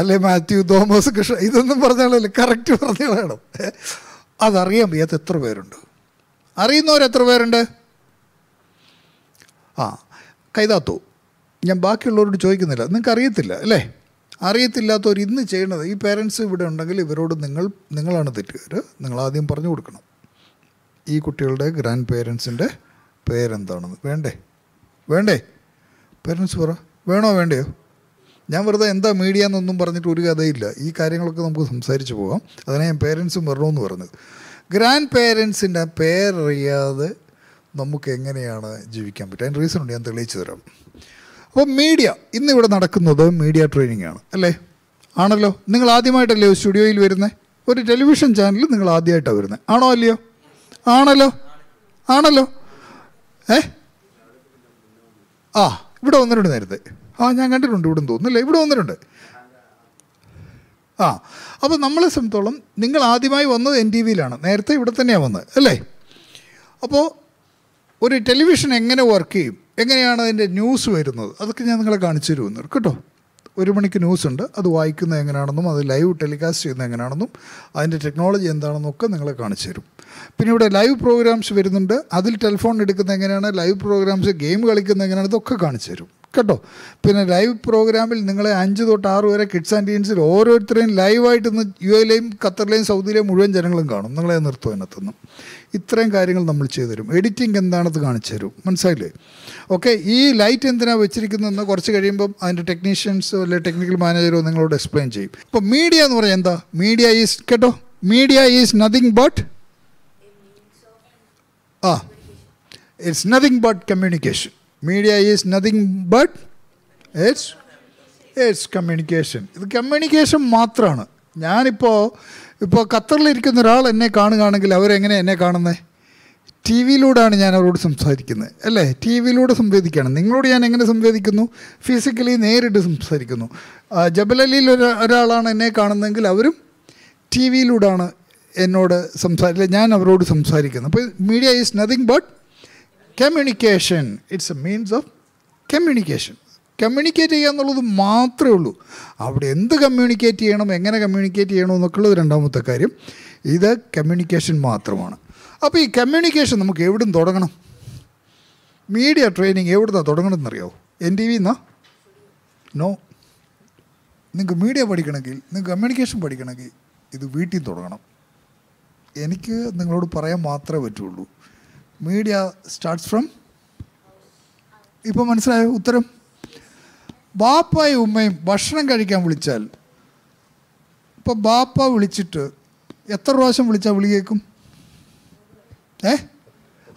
അല്ലേ മാത്യു തോമസ് കൃഷ്ണ ഇതൊന്നും പറഞ്ഞാലല്ലേ കറക്റ്റ് പറഞ്ഞാലാണ് അതറിയാൻ വയ്യാത്ത എത്ര പേരുണ്ട് അറിയുന്നവർ എത്ര പേരുണ്ട് ആ കൈതാത്തു ഞാൻ ബാക്കിയുള്ളവരോട് ചോദിക്കുന്നില്ല നിങ്ങൾക്ക് അറിയത്തില്ല അല്ലേ അറിയത്തില്ലാത്തവർ ഇന്ന് ചെയ്യണത് ഈ പേരൻസ് ഇവിടെ ഉണ്ടെങ്കിൽ ഇവരോട് നിങ്ങൾ നിങ്ങളാണ് തെറ്റുകാർ നിങ്ങൾ ആദ്യം പറഞ്ഞു കൊടുക്കണം ഈ കുട്ടികളുടെ ഗ്രാൻഡ് പേരൻസിൻ്റെ പേരെന്താണെന്ന് വേണ്ടേ വേണ്ടേ പേരൻസ് പറ വേണോ വേണ്ടയോ ഞാൻ വെറുതെ എന്താ മീഡിയ എന്നൊന്നും പറഞ്ഞിട്ട് ഒരു കഥയില്ല ഈ കാര്യങ്ങളൊക്കെ നമുക്ക് സംസാരിച്ച് പോകാം അതിനെ ഞാൻ പേരൻസും വരണമെന്ന് പറഞ്ഞത് ഗ്രാൻഡ് പേരൻസിൻ്റെ പേരറിയാതെ നമുക്ക് എങ്ങനെയാണ് ജീവിക്കാൻ പറ്റുക അതിൻ്റെ റീസൺ ഉണ്ട് ഞാൻ തെളിയിച്ചു തരാം അപ്പോൾ മീഡിയ ഇന്നിവിടെ നടക്കുന്നത് മീഡിയ ട്രെയിനിങ് ആണ് അല്ലേ ആണല്ലോ നിങ്ങൾ ആദ്യമായിട്ടല്ലേ സ്റ്റുഡിയോയിൽ വരുന്നത് ഒരു ടെലിവിഷൻ ചാനലിൽ നിങ്ങൾ ആദ്യമായിട്ടാണ് വരുന്നത് ആണോ അല്ലയോ ആണല്ലോ ആണല്ലോ ഏ ആ ഇവിടെ വന്നിട്ടുണ്ട് നേരത്തെ ആ ഞാൻ കണ്ടിട്ടുണ്ട് ഇവിടെ തോന്നുന്നില്ല ഇവിടെ വന്നിട്ടുണ്ട് ആ അപ്പോൾ നമ്മളെ സംബന്ധിച്ചോളം നിങ്ങൾ ആദ്യമായി വന്നത് എൻ ടി വിയിലാണ് നേരത്തെ ഇവിടെ തന്നെയാണ് വന്നത് അല്ലേ അപ്പോൾ ഒരു ടെലിവിഷൻ എങ്ങനെ വർക്ക് ചെയ്യും എങ്ങനെയാണ് അതിൻ്റെ ന്യൂസ് വരുന്നത് അതൊക്കെ ഞാൻ നിങ്ങളെ കാണിച്ചു തരുമെന്ന് കേട്ടോ ഒരു മണിക്ക് ന്യൂസ് ഉണ്ട് അത് വായിക്കുന്നത് എങ്ങനെയാണെന്നും അത് ലൈവ് ടെലികാസ്റ്റ് ചെയ്യുന്നത് എങ്ങനെയാണെന്നും അതിൻ്റെ ടെക്നോളജി എന്താണെന്നും ഒക്കെ നിങ്ങളെ കാണിച്ചു തരും പിന്നെ ഇവിടെ ലൈവ് പ്രോഗ്രാംസ് വരുന്നുണ്ട് അതിൽ ടെലിഫോൺ എടുക്കുന്ന എങ്ങനെയാണ് ലൈവ് പ്രോഗ്രാംസ് ഗെയിം കളിക്കുന്ന എങ്ങനെയാണ് ഇതൊക്കെ കാണിച്ചു തരും കേട്ടോ പിന്നെ ലൈവ് പ്രോഗ്രാമിൽ നിങ്ങളെ അഞ്ച് തൊട്ട് ആറ് വരെ കിഡ്സ് ആൻഡ് ടീൻസിൽ ഓരോരുത്തരെയും ലൈവായിട്ട് ഇന്ന് യു എയിലെയും ഖത്തറിലെയും സൗദിയിലെയും മുഴുവൻ ജനങ്ങളും കാണും നിങ്ങളെ നിർത്തും അതിനകത്തുനിന്ന് ഇത്രയും കാര്യങ്ങൾ നമ്മൾ ചെയ്തു തരും എഡിറ്റിംഗ് എന്താണെന്ന് കാണിച്ചു തരും മനസ്സിലായില്ലേ ഓക്കെ ഈ ലൈറ്റ് എന്തിനാണ് വെച്ചിരിക്കുന്നതെന്ന് കുറച്ച് കഴിയുമ്പം അതിൻ്റെ ടെക്നീഷ്യൻസ് അല്ലെങ്കിൽ ടെക്നിക്കൽ മാനേജറോ നിങ്ങളോട് എക്സ്പ്ലെയിൻ ചെയ്യും ഇപ്പോൾ മീഡിയ എന്ന് പറഞ്ഞാൽ എന്താ മീഡിയ ഈസ് കേട്ടോ media is nothing but Ah, it's nothing but communication. Media is nothing but it's it's communication. ഇത് കമ്മ്യൂണിക്കേഷൻ മാത്രമാണ് ഞാനിപ്പോൾ ഇപ്പോൾ ഖത്തറിലിരിക്കുന്ന ഒരാൾ എന്നെ കാണുകയാണെങ്കിൽ അവരെങ്ങനെ എന്നെ കാണുന്നത് ടി വിയിലൂടെയാണ് ഞാൻ അവരോട് സംസാരിക്കുന്നത് അല്ലേ ടി വിയിലൂടെ സംവേദിക്കുകയാണ് നിങ്ങളോട് ഞാൻ എങ്ങനെ സംവേദിക്കുന്നു ഫിസിക്കലി നേരിട്ട് സംസാരിക്കുന്നു ജബലലിയിൽ ഒരു ഒരാളാണ് എന്നെ കാണുന്നതെങ്കിൽ അവരും ടി വിയിലൂടെയാണ് എന്നോട് സംസാരില്ല ഞാൻ അവരോട് സംസാരിക്കുന്നു അപ്പോൾ media is nothing but communication it's a means of communication communicate ചെയ്യുക എന്നുള്ളത് മാത്രമേ ഉള്ളൂ അവിടെ എന്ത് കമ്മ്യൂണിക്കേറ്റ് ചെയ്യണം എങ്ങനെ കമ്മ്യൂണിക്കേറ്റ് ചെയ്യണം എന്നൊക്കെയുള്ളത് രണ്ടാമത്തെ കാര്യം ഇത് കമ്മ്യൂണിക്കേഷൻ മാത്രമാണ് അപ്പോൾ ഈ കമ്മ്യൂണിക്കേഷൻ നമുക്ക് എവിടും തുടങ്ങണം മീഡിയ ട്രെയിനിങ് എവിടുന്നാണ് തുടങ്ങണമെന്നറിയോ എൻ ടി വി എന്നാ നോ നിങ്ങൾക്ക് മീഡിയ പഠിക്കണമെങ്കിൽ നിങ്ങൾക്ക് കമ്മ്യൂണിക്കേഷൻ പഠിക്കണമെങ്കിൽ ഇത് വീട്ടിൽ തുടങ്ങണം എനിക്ക് നിങ്ങളോട് പറയാൻ മാത്രമേ പറ്റുള്ളൂ മീഡിയ സ്റ്റാർട്ട്സ് ഫ്രം ഇപ്പോൾ മനസ്സിലായോ ഉത്തരം ബാപ്പായും ഉമ്മയും ഭക്ഷണം കഴിക്കാൻ വിളിച്ചാൽ ഇപ്പോൾ ബാപ്പ വിളിച്ചിട്ട് എത്ര പ്രാവശ്യം വിളിച്ചാൽ വിളി കേൾക്കും ഏ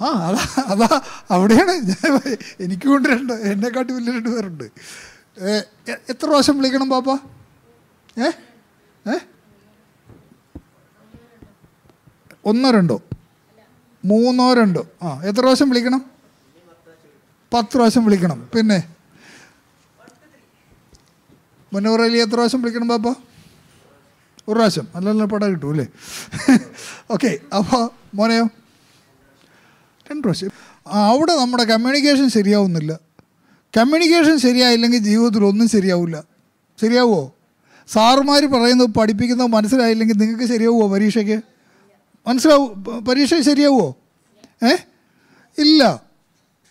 ആ അതാ അതാ അവിടെയാണ് എനിക്ക് കൊണ്ട് രണ്ട് എന്നെക്കാട്ടി വലിയ രണ്ട് പേരുണ്ട് എത്ര പ്രാവശ്യം വിളിക്കണം ബാപ്പ ഏ ഏ ഒന്നോ രണ്ടോ മൂന്നോ രണ്ടോ ആ എത്ര പ്രാവശ്യം വിളിക്കണം പത്ത് പ്രാവശ്യം വിളിക്കണം പിന്നെ മുന്നൂറ് എത്ര പ്രാവശ്യം വിളിക്കണം പാപ്പ ഒരു പ്രാവശ്യം അല്ലല്ല പടം കിട്ടൂ അല്ലേ ഓക്കെ അപ്പോൾ മോനെയോ രണ്ട് പ്രാവശ്യം അവിടെ നമ്മുടെ കമ്മ്യൂണിക്കേഷൻ ശരിയാവുന്നില്ല കമ്മ്യൂണിക്കേഷൻ ശരിയായില്ലെങ്കിൽ ജീവിതത്തിൽ ഒന്നും ശരിയാവില്ല ശരിയാവുമോ സാറുമാർ പറയുന്നത് പഠിപ്പിക്കുന്നത് മനസ്സിലായില്ലെങ്കിൽ നിങ്ങൾക്ക് ശരിയാവുമോ പരീക്ഷയ്ക്ക് മനസ്സിലാവൂ പരീക്ഷ ശരിയാവുമോ ഏ ഇല്ല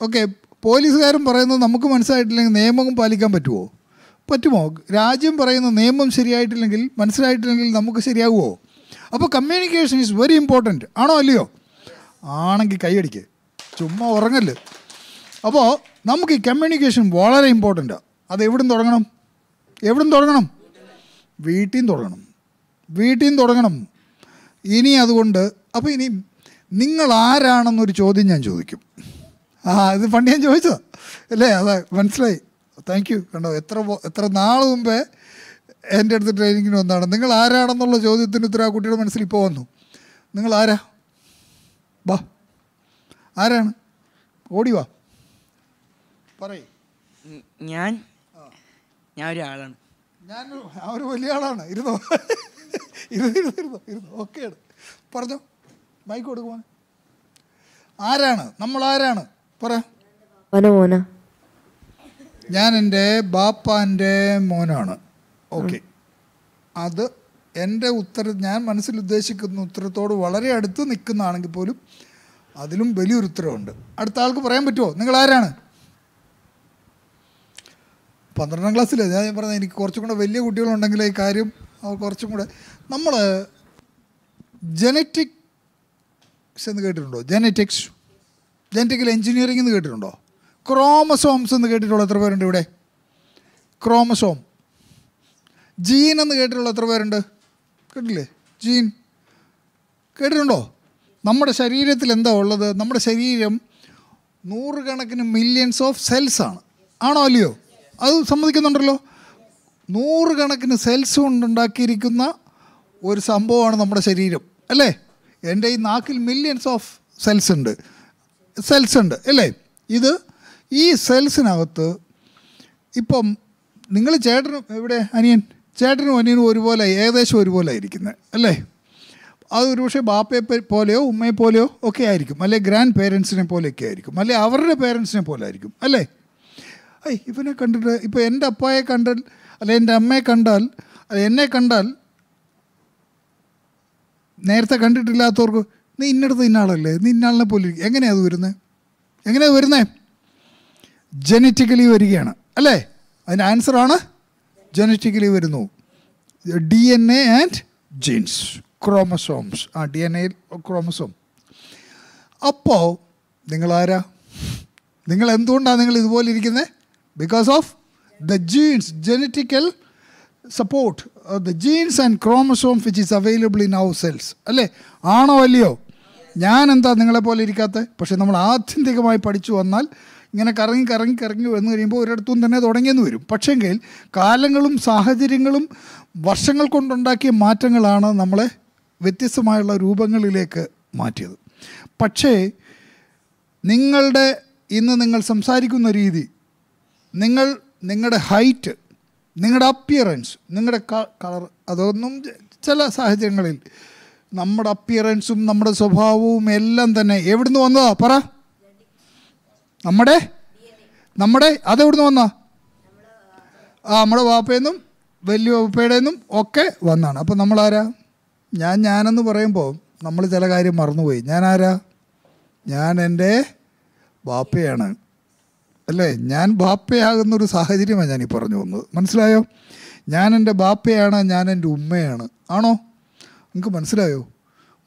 ഓക്കെ പോലീസുകാരും പറയുന്നത് നമുക്ക് മനസ്സിലായിട്ടില്ലെങ്കിൽ നിയമം പാലിക്കാൻ പറ്റുമോ പറ്റുമോ രാജ്യം പറയുന്ന നിയമം ശരിയായിട്ടില്ലെങ്കിൽ മനസ്സിലായിട്ടില്ലെങ്കിൽ നമുക്ക് ശരിയാകുമോ അപ്പോൾ കമ്മ്യൂണിക്കേഷൻ ഈസ് വെരി ഇമ്പോർട്ടൻറ്റ് ആണോ അല്ലയോ ആണെങ്കിൽ കൈയടിക്ക് ചുമ്മാ ഉറങ്ങല് അപ്പോൾ നമുക്ക് ഈ കമ്മ്യൂണിക്കേഷൻ വളരെ ആണ് അത് എവിടും തുടങ്ങണം എവിടും തുടങ്ങണം വീട്ടിൽ നിന്ന് തുടങ്ങണം വീട്ടിൽ നിന്ന് തുടങ്ങണം ഇനി അതുകൊണ്ട് അപ്പോൾ ഇനി നിങ്ങൾ ആരാണെന്നൊരു ചോദ്യം ഞാൻ ചോദിക്കും ആ ഇത് പണ്ട് ഞാൻ ചോദിച്ചതാ അല്ലേ അതെ മനസ്സിലായി താങ്ക് യു കണ്ടോ എത്ര എത്ര നാൾ മുമ്പേ എൻ്റെ അടുത്ത് ട്രെയിനിങ്ങിന് വന്നതാണ് നിങ്ങൾ ആരാണെന്നുള്ള ചോദ്യത്തിന് ഉത്തരം ആ കുട്ടിയുടെ മനസ്സിൽ ഇപ്പോൾ വന്നു നിങ്ങൾ ആരാ വാ ആരാണ് ഓടി വാ പറയേ ഞാൻ ഞാൻ ആളാണ് ഞാൻ ഒരു വലിയ ആളാണ് ഇരുന്നോ ഇരുന്ന് ഇരുന്ന് ഇരുന്നു ഇരുന്നു ഓക്കെയാണ് പറഞ്ഞോ മൈക്ക് കൊടുക്കുമോ ആരാണ് നമ്മൾ ആരാണ് പറ ഞാൻ എൻ്റെ ബാപ്പാൻ്റെ മോനാണ് ഓക്കെ അത് എൻ്റെ ഉത്തര ഞാൻ മനസ്സിൽ ഉദ്ദേശിക്കുന്ന ഉത്തരത്തോട് വളരെ അടുത്ത് നിൽക്കുന്നതാണെങ്കിൽ പോലും അതിലും വലിയൊരു ഉത്തരവുണ്ട് അടുത്ത ആൾക്ക് പറയാൻ പറ്റുമോ നിങ്ങൾ ആരാണ് പന്ത്രണ്ടാം ക്ലാസ്സിലെ ഞാൻ പറഞ്ഞത് എനിക്ക് കുറച്ചും കൂടെ വലിയ കുട്ടികളുണ്ടെങ്കിൽ ഈ കാര്യം കുറച്ചും കൂടെ നമ്മൾ ജനറ്റിക്സ് എന്ന് കേട്ടിട്ടുണ്ടോ ജനറ്റിക്സ് ജനറ്റിക്കൽ എഞ്ചിനീയറിംഗ് എന്ന് കേട്ടിട്ടുണ്ടോ ക്രോമസോംസ് എന്ന് കേട്ടിട്ടുള്ള എത്ര പേരുണ്ട് ഇവിടെ ക്രോമസോം ജീൻ എന്ന് കേട്ടിട്ടുള്ള എത്ര പേരുണ്ട് കേട്ടില്ലേ ജീൻ കേട്ടിട്ടുണ്ടോ നമ്മുടെ ശരീരത്തിൽ എന്താ ഉള്ളത് നമ്മുടെ ശരീരം നൂറുകണക്കിന് മില്യൺസ് ഓഫ് സെൽസ് ആണ് ആണോ അല്ലയോ അത് സമ്മതിക്കുന്നുണ്ടല്ലോ നൂറുകണക്കിന് സെൽസ് കൊണ്ടുണ്ടാക്കിയിരിക്കുന്ന ഒരു സംഭവമാണ് നമ്മുടെ ശരീരം അല്ലേ എൻ്റെ ഈ നാക്കിൽ മില്യൺസ് ഓഫ് സെൽസ് ഉണ്ട് സെൽസ് ഉണ്ട് അല്ലേ ഇത് ഈ സെൽസിനകത്ത് ഇപ്പം നിങ്ങൾ ചേട്ടനും ഇവിടെ അനിയൻ ചേട്ടനും അനിയനും ഒരുപോലെ ഏകദേശം ഒരുപോലെ ആയിരിക്കുന്നത് അല്ലേ അതൊരു പക്ഷേ ബാപ്പയെ പോലെയോ ഉമ്മയെ പോലെയോ ഒക്കെ ആയിരിക്കും അല്ലെ ഗ്രാൻഡ് പേരൻസിനെ പോലെയൊക്കെ ആയിരിക്കും അല്ലെ അവരുടെ പേരൻസിനെ പോലെ ആയിരിക്കും അല്ലേ ഐ ഇവനെ കണ്ടിട്ട് ഇപ്പോൾ എൻ്റെ അപ്പായെ കണ്ടിട്ട് അല്ലെ എൻ്റെ അമ്മയെ കണ്ടാൽ എന്നെ കണ്ടാൽ നേരത്തെ കണ്ടിട്ടില്ലാത്തവർക്ക് നീ ഇന്നടത്ത് ഇന്നാളല്ലേ നീ ഇന്നാളിനെ പോലെ എങ്ങനെയാണ് അത് വരുന്നത് എങ്ങനെയാണ് വരുന്നത് ജനറ്റിക്കലി വരികയാണ് അല്ലേ അതിൻ്റെ ആൻസറാണ് ജനറ്റിക്കലി വരുന്നു D N A and genes chromosomes ആ ഡി എൻ എ ക്രോമസോം അപ്പോൾ നിങ്ങളാരാ നിങ്ങൾ എന്തുകൊണ്ടാണ് നിങ്ങൾ ഇതുപോലെ ഇരിക്കുന്നത് because of the genes, genetical support, uh, the genes and chromosome which is available in our cells. അല്ലേ ആണോ അല്ലയോ ഞാൻ എന്താ നിങ്ങളെപ്പോലെ ഇരിക്കാത്ത പക്ഷേ നമ്മൾ ആത്യന്തികമായി പഠിച്ചു വന്നാൽ ഇങ്ങനെ കറങ്ങി കറങ്ങി കറങ്ങി വന്നു കഴിയുമ്പോൾ ഒരിടത്തും തന്നെ തുടങ്ങിയെന്ന് വരും പക്ഷേങ്കിൽ കാലങ്ങളും സാഹചര്യങ്ങളും വർഷങ്ങൾ കൊണ്ടുണ്ടാക്കിയ മാറ്റങ്ങളാണ് നമ്മളെ വ്യത്യസ്തമായുള്ള രൂപങ്ങളിലേക്ക് മാറ്റിയത് പക്ഷേ നിങ്ങളുടെ ഇന്ന് നിങ്ങൾ സംസാരിക്കുന്ന രീതി നിങ്ങൾ നിങ്ങളുടെ ഹൈറ്റ് നിങ്ങളുടെ അപ്പിയറൻസ് നിങ്ങളുടെ കളർ അതൊന്നും ചില സാഹചര്യങ്ങളിൽ നമ്മുടെ അപ്പിയറൻസും നമ്മുടെ സ്വഭാവവും എല്ലാം തന്നെ എവിടുന്ന് വന്നതാ പറ നമ്മുടെ നമ്മുടെ അതെവിടുന്ന് വന്നാ ആ നമ്മുടെ വാപ്പയെന്നും വലിയ വപ്പയുടെ നിന്നും ഒക്കെ വന്നാണ് അപ്പം നമ്മളാരാ ഞാൻ ഞാനെന്ന് പറയുമ്പോൾ നമ്മൾ ചില കാര്യം മറന്നുപോയി ഞാനാരാ ഞാൻ എൻ്റെ വാപ്പയാണ് അല്ലേ ഞാൻ ബാപ്പയാകുന്ന ഒരു സാഹചര്യമാണ് ഞാൻ ഈ പറഞ്ഞു വന്നത് മനസ്സിലായോ ഞാൻ എൻ്റെ ബാപ്പയാണ് ഞാൻ എൻ്റെ ഉമ്മയാണ് ആണോ നിങ്ങൾക്ക് മനസ്സിലായോ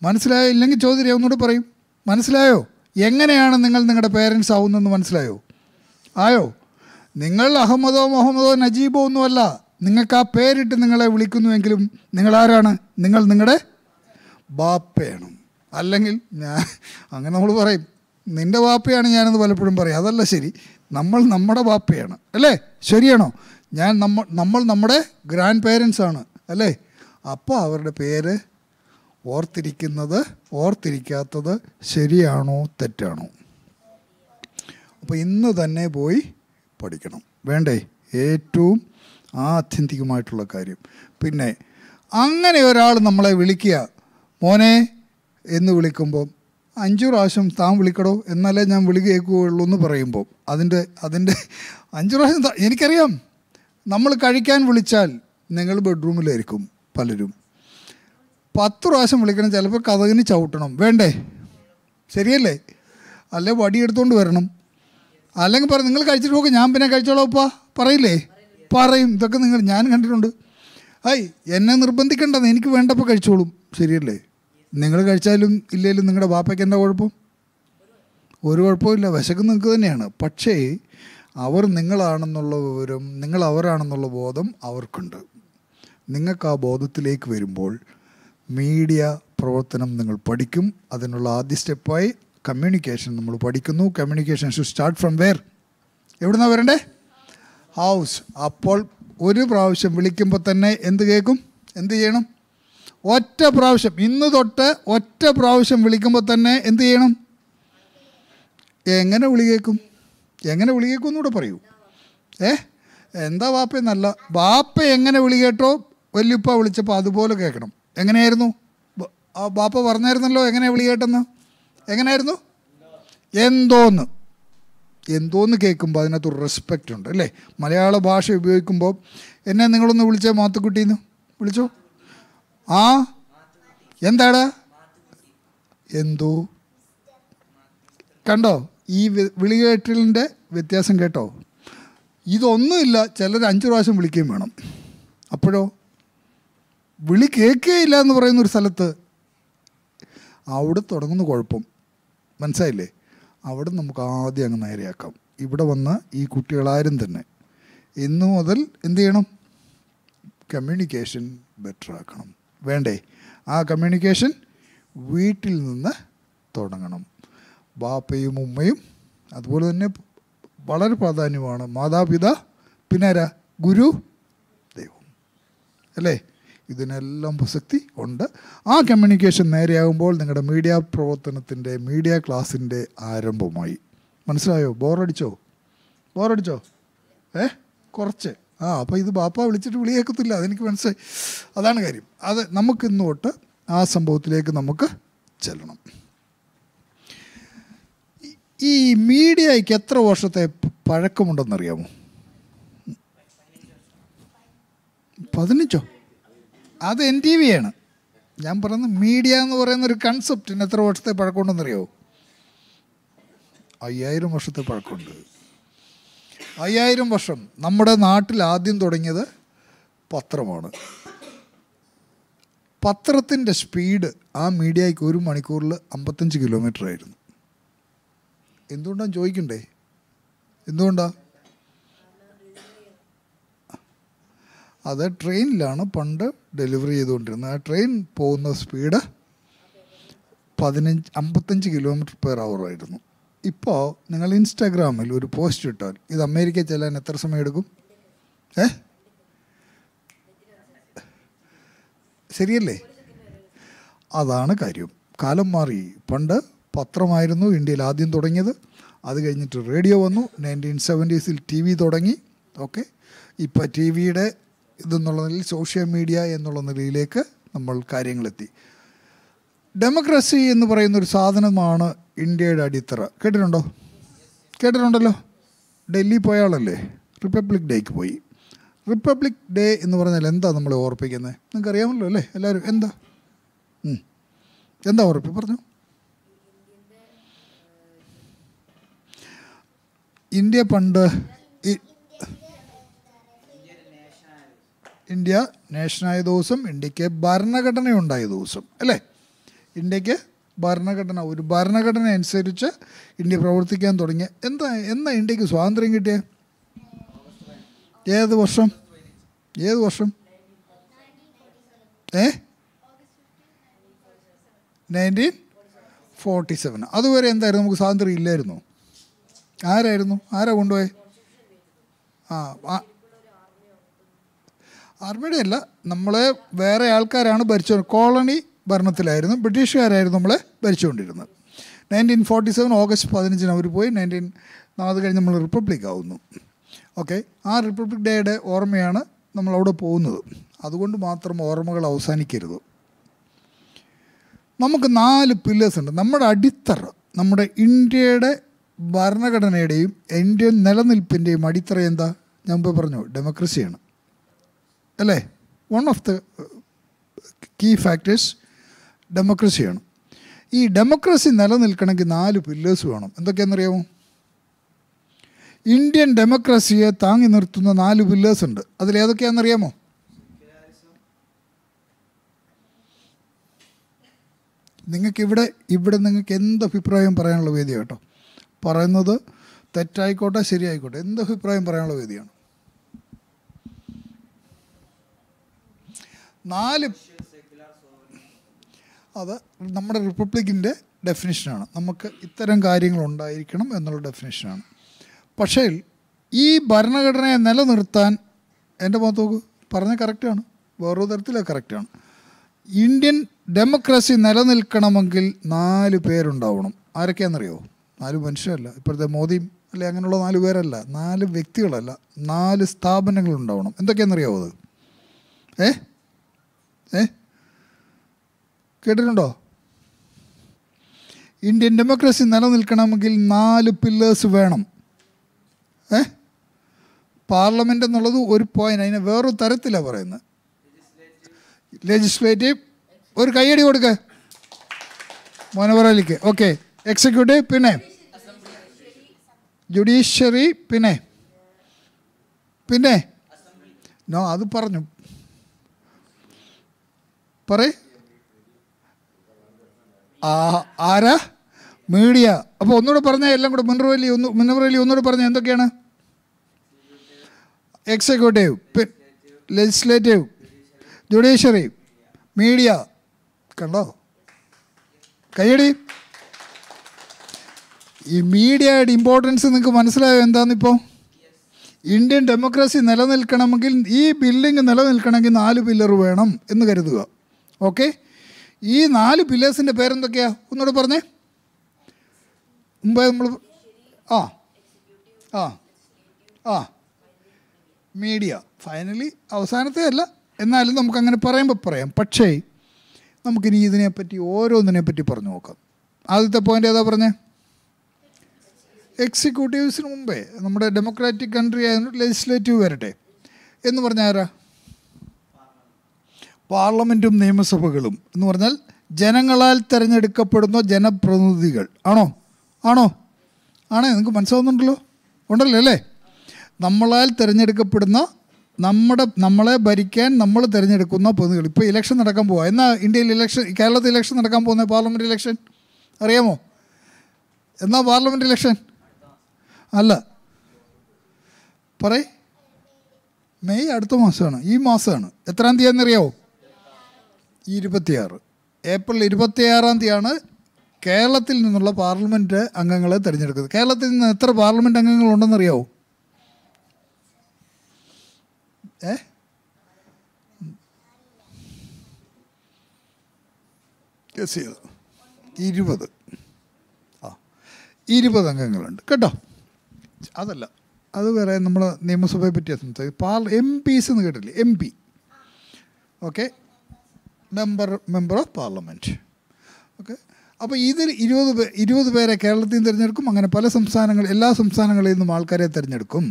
മനസ്സിലായോ ഇല്ലെങ്കിൽ ചോദ്യം ഒന്നുകൂടെ പറയും മനസ്സിലായോ എങ്ങനെയാണ് നിങ്ങൾ നിങ്ങളുടെ പേരൻസ് ആവുന്നതെന്ന് മനസ്സിലായോ ആയോ നിങ്ങൾ അഹമ്മദോ മുഹമ്മദോ നജീബോ ഒന്നുമല്ല നിങ്ങൾക്ക് ആ പേരിട്ട് നിങ്ങളെ വിളിക്കുന്നുവെങ്കിലും നിങ്ങളാരാണ് നിങ്ങൾ നിങ്ങളുടെ ബാപ്പയാണ് അല്ലെങ്കിൽ ഞാൻ അങ്ങനെ നമ്മൾ പറയും നിൻ്റെ വാപ്പയാണ് ഞാനെന്ന് പലപ്പോഴും പറയും അതല്ല ശരി നമ്മൾ നമ്മുടെ ബാപ്പയാണ് അല്ലേ ശരിയാണോ ഞാൻ നമ്മൾ നമ്മൾ നമ്മുടെ ഗ്രാൻഡ് പേരൻസാണ് ആണ് അല്ലേ അപ്പോൾ അവരുടെ പേര് ഓർത്തിരിക്കുന്നത് ഓർത്തിരിക്കാത്തത് ശരിയാണോ തെറ്റാണോ അപ്പോൾ ഇന്ന് തന്നെ പോയി പഠിക്കണം വേണ്ടേ ഏറ്റവും ആത്യന്തികമായിട്ടുള്ള കാര്യം പിന്നെ അങ്ങനെ ഒരാൾ നമ്മളെ വിളിക്കുക മോനെ എന്ന് വിളിക്കുമ്പം അഞ്ചു പ്രാവശ്യം താൻ വിളിക്കടോ എന്നാലേ ഞാൻ വിളി കേൾക്കുകയുള്ളൂ എന്ന് പറയുമ്പോൾ അതിൻ്റെ അതിൻ്റെ അഞ്ചു പ്രാവശ്യം എനിക്കറിയാം നമ്മൾ കഴിക്കാൻ വിളിച്ചാൽ നിങ്ങൾ ബെഡ്റൂമിലായിരിക്കും പലരും പത്ത് പ്രാവശ്യം വിളിക്കണം ചിലപ്പോൾ കഥകിന് ചവിട്ടണം വേണ്ടേ ശരിയല്ലേ അല്ലെ വടിയെടുത്തുകൊണ്ട് വരണം അല്ലെങ്കിൽ പറയും നിങ്ങൾ കഴിച്ചിട്ട് പോകും ഞാൻ പിന്നെ കഴിച്ചോളാം ഉപ്പ പറയില്ലേ പറയും ഇതൊക്കെ നിങ്ങൾ ഞാൻ കണ്ടിട്ടുണ്ട് ഐ എന്നെ നിർബന്ധിക്കേണ്ടത് എനിക്ക് വേണ്ടപ്പോൾ കഴിച്ചോളും ശരിയല്ലേ നിങ്ങൾ കഴിച്ചാലും ഇല്ലെങ്കിലും നിങ്ങളുടെ വാപ്പയ്ക്ക് എന്താ കുഴപ്പം ഒരു കുഴപ്പമില്ല വിശക്ക് നിങ്ങൾക്ക് തന്നെയാണ് പക്ഷേ അവർ നിങ്ങളാണെന്നുള്ള വിവരം നിങ്ങൾ അവരാണെന്നുള്ള ബോധം അവർക്കുണ്ട് നിങ്ങൾക്ക് ആ ബോധത്തിലേക്ക് വരുമ്പോൾ മീഡിയ പ്രവർത്തനം നിങ്ങൾ പഠിക്കും അതിനുള്ള ആദ്യ സ്റ്റെപ്പായി കമ്മ്യൂണിക്കേഷൻ നമ്മൾ പഠിക്കുന്നു communication should start from where എവിടുന്നാണ് വരണ്ടേ ഹൗസ് അപ്പോൾ ഒരു പ്രാവശ്യം വിളിക്കുമ്പോൾ തന്നെ എന്ത് കേൾക്കും എന്ത് ചെയ്യണം ഒറ്റ പ്രാവശ്യം ഇന്ന് തൊട്ട് ഒറ്റ പ്രാവശ്യം വിളിക്കുമ്പോൾ തന്നെ എന്ത് ചെയ്യണം എങ്ങനെ വിളികേക്കും എങ്ങനെ വിളികേക്കും എന്നൂടെ പറയൂ ഏ എന്താ വാപ്പ നല്ല വാപ്പ എങ്ങനെ വിളി കേട്ടോ വല്യുപ്പ വിളിച്ചപ്പോൾ അതുപോലെ കേൾക്കണം എങ്ങനെയായിരുന്നു വാപ്പ പറഞ്ഞായിരുന്നല്ലോ എങ്ങനെ വിളി കേട്ടെന്ന് എങ്ങനെയായിരുന്നു എന്തോന്ന് എന്തോന്ന് കേൾക്കുമ്പോൾ അതിനകത്തൊരു റെസ്പെക്റ്റ് ഉണ്ട് അല്ലേ മലയാള ഭാഷ ഉപയോഗിക്കുമ്പോൾ എന്നെ നിങ്ങളൊന്ന് വിളിച്ചേ മാത്തുക്കുട്ടിന്ന് വിളിച്ചോ ആ എന്താണ് എന്തു കണ്ടോ ഈ വിളികേട്ടലിൻ്റെ വ്യത്യാസം കേട്ടോ ഇതൊന്നുമില്ല ചിലർ അഞ്ച് പ്രാവശ്യം വിളിക്കുകയും വേണം അപ്പോഴോ വിളി കേൾക്കുകയില്ല എന്ന് പറയുന്ന ഒരു സ്ഥലത്ത് അവിടെ തുടങ്ങുന്ന കുഴപ്പം മനസ്സായില്ലേ അവിടെ നമുക്ക് ആദ്യം അങ്ങ് നേരെയാക്കാം ഇവിടെ വന്ന് ഈ കുട്ടികളാരും തന്നെ ഇന്നു മുതൽ എന്ത് ചെയ്യണം കമ്മ്യൂണിക്കേഷൻ ബെറ്റർ ആക്കണം വേണ്ടേ ആ കമ്മ്യൂണിക്കേഷൻ വീട്ടിൽ നിന്ന് തുടങ്ങണം ബാപ്പയും ഉമ്മയും അതുപോലെ തന്നെ വളരെ പ്രാധാന്യമാണ് മാതാപിതാ പിന്നാരാ ഗുരു ദൈവം അല്ലേ ഇതിനെല്ലാം പ്രസക്തി ഉണ്ട് ആ കമ്മ്യൂണിക്കേഷൻ നേരെയാകുമ്പോൾ നിങ്ങളുടെ മീഡിയ പ്രവർത്തനത്തിൻ്റെ മീഡിയ ക്ലാസ്സിൻ്റെ ആരംഭമായി മനസ്സിലായോ ബോറടിച്ചോ ബോറടിച്ചോ ഏ കുറച്ച് ആ അപ്പോൾ ഇത് ബാപ്പ വിളിച്ചിട്ട് വിളിയേക്കത്തില്ല അതെനിക്ക് മനസ്സിലായി അതാണ് കാര്യം അത് നമുക്ക് തൊട്ട് ആ സംഭവത്തിലേക്ക് നമുക്ക് ചെല്ലണം ഈ മീഡിയയ്ക്ക് എത്ര വർഷത്തെ പഴക്കമുണ്ടെന്നറിയാമോ പതിനഞ്ചോ അത് എൻ ടി വി ആണ് ഞാൻ പറയുന്നത് മീഡിയ എന്ന് പറയുന്ന ഒരു കൺസെപ്റ്റിന് എത്ര വർഷത്തെ പഴക്കമുണ്ടെന്നറിയാമോ അയ്യായിരം വർഷത്തെ പഴക്കമുണ്ട് അയ്യായിരം വർഷം നമ്മുടെ നാട്ടിൽ ആദ്യം തുടങ്ങിയത് പത്രമാണ് പത്രത്തിൻ്റെ സ്പീഡ് ആ മീഡിയയ്ക്ക് ഒരു മണിക്കൂറിൽ അമ്പത്തഞ്ച് കിലോമീറ്റർ ആയിരുന്നു എന്തുകൊണ്ടാണ് ചോദിക്കണ്ടേ എന്തുകൊണ്ടാ അത് ട്രെയിനിലാണ് പണ്ട് ഡെലിവറി ചെയ്തുകൊണ്ടിരുന്നത് ആ ട്രെയിൻ പോകുന്ന സ്പീഡ് പതിനഞ്ച് അമ്പത്തഞ്ച് കിലോമീറ്റർ പെർ അവർ ആയിരുന്നു ഇപ്പോൾ നിങ്ങൾ ഇൻസ്റ്റാഗ്രാമിൽ ഒരു പോസ്റ്റ് ഇട്ടാൽ ഇത് അമേരിക്കയിൽ ചെല്ലാൻ എത്ര സമയം എടുക്കും ഏ ശരിയല്ലേ അതാണ് കാര്യം കാലം മാറി പണ്ട് പത്രമായിരുന്നു ഇന്ത്യയിൽ ആദ്യം തുടങ്ങിയത് അത് കഴിഞ്ഞിട്ട് റേഡിയോ വന്നു നയൻറ്റീൻ സെവൻറ്റീസിൽ ടി വി തുടങ്ങി ഓക്കെ ഇപ്പോൾ ടി വിയുടെ ഇതെന്നുള്ള നിലയിൽ സോഷ്യൽ മീഡിയ എന്നുള്ള നിലയിലേക്ക് നമ്മൾ കാര്യങ്ങളെത്തി ഡെമോക്രസി എന്ന് പറയുന്ന ഒരു സാധനമാണ് ഇന്ത്യയുടെ അടിത്തറ കേട്ടിട്ടുണ്ടോ കേട്ടിട്ടുണ്ടല്ലോ ഡൽഹി പോയ ആളല്ലേ റിപ്പബ്ലിക് ഡേക്ക് പോയി റിപ്പബ്ലിക് ഡേ എന്ന് പറഞ്ഞാൽ എന്താ നമ്മളെ ഓർപ്പിക്കുന്നത് നിങ്ങൾക്ക് അറിയാമല്ലോ അല്ലേ എല്ലാവരും എന്താ എന്താ ഓർപ്പി പറഞ്ഞു ഇന്ത്യ പണ്ട് ഇന്ത്യ നേഷനായ ദിവസം ഇന്ത്യക്ക് ഭരണഘടനയുണ്ടായ ദിവസം അല്ലേ ഇന്ത്യക്ക് ഭരണഘടന ഒരു ഭരണഘടന അനുസരിച്ച് ഇന്ത്യ പ്രവർത്തിക്കാൻ തുടങ്ങിയ എന്താ എന്നാ ഇന്ത്യക്ക് സ്വാതന്ത്ര്യം കിട്ടിയ ഏത് വർഷം ഏത് വർഷം ഏ നയൻറ്റീൻ ഫോർട്ടി സെവൻ അതുവരെ എന്തായിരുന്നു നമുക്ക് സ്വാതന്ത്ര്യം ഇല്ലായിരുന്നു ആരായിരുന്നു ആരാ കൊണ്ടുപോയി ആ ആർമിയുടെ അല്ല നമ്മളെ വേറെ ആൾക്കാരാണ് ഭരിച്ചത് കോളണി ഭരണത്തിലായിരുന്നു ബ്രിട്ടീഷുകാരായിരുന്നു നമ്മളെ ഭരിച്ചുകൊണ്ടിരുന്നത് നയൻറ്റീൻ ഫോർട്ടി സെവൻ ഓഗസ്റ്റ് പതിനഞ്ചിന് അവർ പോയി നയൻറ്റീൻ നാല് കഴിഞ്ഞ് നമ്മൾ റിപ്പബ്ലിക് ആവുന്നു ഓക്കെ ആ റിപ്പബ്ലിക് ഡേയുടെ ഓർമ്മയാണ് നമ്മൾ അവിടെ പോകുന്നത് അതുകൊണ്ട് മാത്രം ഓർമ്മകൾ അവസാനിക്കരുത് നമുക്ക് നാല് പില്ലേഴ്സ് ഉണ്ട് നമ്മുടെ അടിത്തറ നമ്മുടെ ഇന്ത്യയുടെ ഭരണഘടനയുടെയും ഇന്ത്യൻ നിലനിൽപ്പിൻ്റെയും അടിത്തറ എന്താ ഞാൻ മുമ്പ് പറഞ്ഞു ഡെമോക്രസിയാണ് അല്ലേ one of the key factors ഡെമോക്രസിയാണ് ഈ ഡെമോക്രസി നിലനിൽക്കണമെങ്കിൽ നാല് പില്ലേഴ്സ് വേണം എന്തൊക്കെയാണെന്നറിയാമോ ഇന്ത്യൻ ഡെമോക്രസിയെ താങ്ങി നിർത്തുന്ന നാല് പില്ലേഴ്സ് ഉണ്ട് അതിലേതൊക്കെയാണെന്നറിയാമോ നിങ്ങൾക്ക് ഇവിടെ ഇവിടെ നിങ്ങൾക്ക് എന്ത് അഭിപ്രായം പറയാനുള്ള വേദി കേട്ടോ പറയുന്നത് തെറ്റായിക്കോട്ടെ ശരിയായിക്കോട്ടെ എന്ത് അഭിപ്രായം പറയാനുള്ള വേദിയാണ് നാല് അത് നമ്മുടെ റിപ്പബ്ലിക്കിൻ്റെ ഡെഫിനിഷനാണ് നമുക്ക് ഇത്തരം കാര്യങ്ങൾ ഉണ്ടായിരിക്കണം എന്നുള്ള ഡെഫിനിഷനാണ് പക്ഷേ ഈ ഭരണഘടനയെ നിലനിർത്താൻ എൻ്റെ മുഖത്ത് നോക്ക് പറഞ്ഞ കറക്റ്റാണ് വേറൊരു തരത്തിലെ കറക്റ്റാണ് ഇന്ത്യൻ ഡെമോക്രസി നിലനിൽക്കണമെങ്കിൽ നാല് പേരുണ്ടാവണം ആരൊക്കെയാണെന്നറിയോ നാല് മനുഷ്യരല്ല ഇപ്പോഴത്തെ മോദിയും അല്ലെ അങ്ങനെയുള്ള നാല് പേരല്ല നാല് വ്യക്തികളല്ല നാല് സ്ഥാപനങ്ങളുണ്ടാവണം എന്തൊക്കെയാണെന്നറിയാവോ അത് ഏ ഏ കേട്ടിട്ടുണ്ടോ ഇന്ത്യൻ ഡെമോക്രസി നിലനിൽക്കണമെങ്കിൽ നാല് പില്ലേഴ്സ് വേണം ഏ പാർലമെൻ്റ് എന്നുള്ളത് ഒരു പോയിൻ്റ് അതിനെ വേറൊരു തരത്തിലാണ് പറയുന്നത് ലെജിസ്ലേറ്റീവ് ഒരു കൈയടി കൊടുക്കുക മോനവറാലിക്ക് ഓക്കെ എക്സിക്യൂട്ടീവ് പിന്നെ ജുഡീഷ്യറി പിന്നെ പിന്നെ നോ അത് പറഞ്ഞു പറയേ ആരാ മീഡിയ അപ്പോൾ ഒന്നുകൂടെ പറഞ്ഞാൽ എല്ലാം കൂടെ മുൻറോലി ഒന്ന് മുൻറോലി ഒന്നുകൂടെ പറഞ്ഞാൽ എന്തൊക്കെയാണ് എക്സിക്യൂട്ടീവ് ലെജിസ്ലേറ്റീവ് ജുഡീഷ്യറി മീഡിയ കണ്ടോ കയ്യടി ഈ മീഡിയയുടെ ഇമ്പോർട്ടൻസ് നിങ്ങൾക്ക് മനസ്സിലായോ എന്താണെന്നിപ്പോൾ ഇന്ത്യൻ ഡെമോക്രസി നിലനിൽക്കണമെങ്കിൽ ഈ ബില്ലിങ് നിലനിൽക്കണമെങ്കിൽ നാല് പില്ലർ വേണം എന്ന് കരുതുക ഓക്കെ ഈ നാല് പില്ലേഴ്സിൻ്റെ പേരെന്തൊക്കെയാണ് ഒന്നുകൂടെ പറഞ്ഞേ മുമ്പേ നമ്മൾ ആ ആ ആ മീഡിയ ഫൈനലി അവസാനത്തെ അല്ല എന്നാലും നമുക്കങ്ങനെ പറയുമ്പോൾ പറയാം പക്ഷേ നമുക്കിനി ഇതിനെപ്പറ്റി ഓരോന്നിനെ പറ്റി പറഞ്ഞു നോക്കാം ആദ്യത്തെ പോയിന്റ് ഏതാ പറഞ്ഞേ എക്സിക്യൂട്ടീവ്സിന് മുമ്പേ നമ്മുടെ ഡെമോക്രാറ്റിക് കൺട്രി ആയതുകൊണ്ട് ലെജിസ്ലേറ്റീവ് വരട്ടെ എന്ന് പറഞ്ഞാൽ ആരാ പാർലമെൻറ്റും നിയമസഭകളും എന്ന് പറഞ്ഞാൽ ജനങ്ങളാൽ തിരഞ്ഞെടുക്കപ്പെടുന്ന ജനപ്രതിനിധികൾ ആണോ ആണോ ആണേ നിങ്ങൾക്ക് മനസ്സിലാവുന്നുണ്ടല്ലോ ഉണ്ടല്ലോ അല്ലേ നമ്മളാൽ തിരഞ്ഞെടുക്കപ്പെടുന്ന നമ്മുടെ നമ്മളെ ഭരിക്കാൻ നമ്മൾ തിരഞ്ഞെടുക്കുന്ന പ്രതിനിധികൾ ഇപ്പോൾ ഇലക്ഷൻ നടക്കാൻ പോവുക എന്നാൽ ഇന്ത്യയിൽ ഇലക്ഷൻ കേരളത്തിൽ ഇലക്ഷൻ നടക്കാൻ പോകുന്നത് പാർലമെൻ്റ് ഇലക്ഷൻ അറിയാമോ എന്നാ പാർലമെൻ്റ് ഇലക്ഷൻ അല്ല പറയ് മെയ് അടുത്ത മാസമാണ് ഈ മാസമാണ് എത്രാം തീയതി എന്നറിയാവോ ഇരുപത്തിയാറ് ഏപ്രിൽ ഇരുപത്തിയാറാം തീയതിയാണ് കേരളത്തിൽ നിന്നുള്ള പാർലമെൻറ്റ് അംഗങ്ങളെ തിരഞ്ഞെടുക്കുന്നത് കേരളത്തിൽ നിന്ന് എത്ര പാർലമെൻറ്റ് അംഗങ്ങളുണ്ടെന്നറിയാവോ ഏ ഇരുപത് ആ ഇരുപത് അംഗങ്ങളുണ്ട് കേട്ടോ അതല്ല അത് വേറെ നമ്മൾ നിയമസഭയെ പറ്റിയാണ് സംസാരിച്ചത് പാർ എം പീസ് എന്ന് കേട്ടില്ലേ M P okay member member of parliament okay അപ്പോൾ ഇതിൽ ഇരുപത് പേ ഇരുപത് പേരെ കേരളത്തിൽ നിന്ന് തിരഞ്ഞെടുക്കും അങ്ങനെ പല സംസ്ഥാനങ്ങൾ എല്ലാ സംസ്ഥാനങ്ങളിൽ നിന്നും ആൾക്കാരെ തിരഞ്ഞെടുക്കും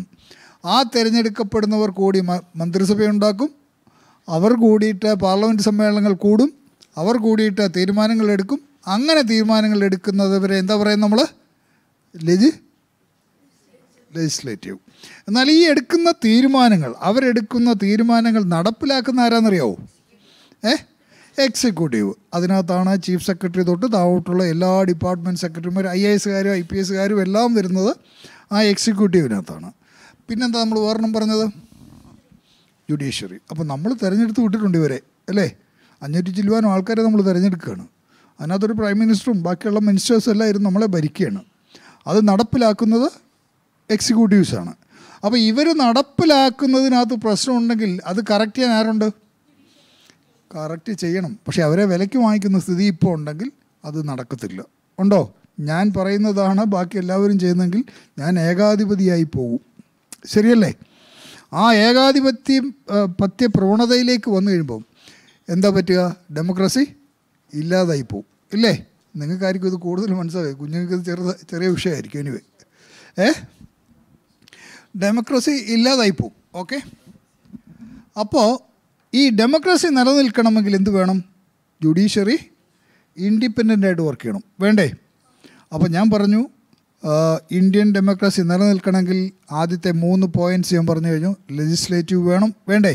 ആ തിരഞ്ഞെടുക്കപ്പെടുന്നവർ കൂടി മന്ത്രിസഭയുണ്ടാക്കും അവർ കൂടിയിട്ട് പാർലമെൻറ്റ് സമ്മേളനങ്ങൾ കൂടും അവർ കൂടിയിട്ട് തീരുമാനങ്ങൾ എടുക്കും അങ്ങനെ തീരുമാനങ്ങൾ എടുക്കുന്നവരെ എന്താ പറയുക നമ്മൾ ലെജി ലെജിസ്ലേറ്റീവ് എന്നാൽ ഈ എടുക്കുന്ന തീരുമാനങ്ങൾ അവരെടുക്കുന്ന തീരുമാനങ്ങൾ നടപ്പിലാക്കുന്ന ആരാന്നറിയാവോ ഏഹ് എക്സിക്യൂട്ടീവ് അതിനകത്താണ് ചീഫ് സെക്രട്ടറി തൊട്ട് താഴോട്ടുള്ള എല്ലാ ഡിപ്പാർട്ട്മെൻറ്റ് സെക്രട്ടറിമാരും ഐ എ എസുകാരും ഐ പി എസുകാരും എല്ലാം വരുന്നത് ആ എക്സിക്യൂട്ടീവിനകത്താണ് പിന്നെന്താ നമ്മൾ വേറെണ്ണം പറഞ്ഞത് ജുഡീഷ്യറി അപ്പോൾ നമ്മൾ തിരഞ്ഞെടുത്ത് വിട്ടിട്ടുണ്ട് ഇവരെ അല്ലേ അഞ്ഞൂറ്റി ചില്ലുവാനും ആൾക്കാരെ നമ്മൾ തിരഞ്ഞെടുക്കുകയാണ് അതിനകത്തൊരു പ്രൈം മിനിസ്റ്ററും ബാക്കിയുള്ള മിനിസ്റ്റേഴ്സും ഇരുന്ന് നമ്മളെ ഭരിക്കുകയാണ് അത് നടപ്പിലാക്കുന്നത് എക്സിക്യൂട്ടീവ്സാണ് അപ്പോൾ ഇവർ നടപ്പിലാക്കുന്നതിനകത്ത് പ്രശ്നമുണ്ടെങ്കിൽ അത് കറക്റ്റ് ചെയ്യാൻ ആരുണ്ട് കറക്റ്റ് ചെയ്യണം പക്ഷേ അവരെ വിലയ്ക്ക് വാങ്ങിക്കുന്ന സ്ഥിതി ഇപ്പോൾ ഉണ്ടെങ്കിൽ അത് നടക്കത്തില്ല ഉണ്ടോ ഞാൻ പറയുന്നതാണ് ബാക്കി എല്ലാവരും ചെയ്യുന്നെങ്കിൽ ഞാൻ ഏകാധിപതിയായി പോകും ശരിയല്ലേ ആ ഏകാധിപത്യം പത്യ പ്രവണതയിലേക്ക് വന്നു കഴിയുമ്പം എന്താ പറ്റുക ഡെമോക്രസി ഇല്ലാതായി പോകും ഇല്ലേ നിങ്ങൾക്കായിരിക്കും ഇത് കൂടുതൽ മനസ്സിലായി കുഞ്ഞുങ്ങൾക്ക് ഇത് ചെറുത ചെറിയ വിഷയമായിരിക്കും എനിവേ ഏ ഡെമോക്രസി ഇല്ലാതായി പോകും ഓക്കെ അപ്പോൾ ഈ ഡെമോക്രസി നിലനിൽക്കണമെങ്കിൽ എന്ത് വേണം ജുഡീഷ്യറി ഇൻഡിപെൻഡൻ്റ് ആയിട്ട് വർക്ക് ചെയ്യണം വേണ്ടേ അപ്പോൾ ഞാൻ പറഞ്ഞു ഇന്ത്യൻ ഡെമോക്രസി നിലനിൽക്കണമെങ്കിൽ ആദ്യത്തെ മൂന്ന് പോയിൻറ്റ്സ് ഞാൻ പറഞ്ഞു കഴിഞ്ഞു ലെജിസ്ലേറ്റീവ് വേണം വേണ്ടേ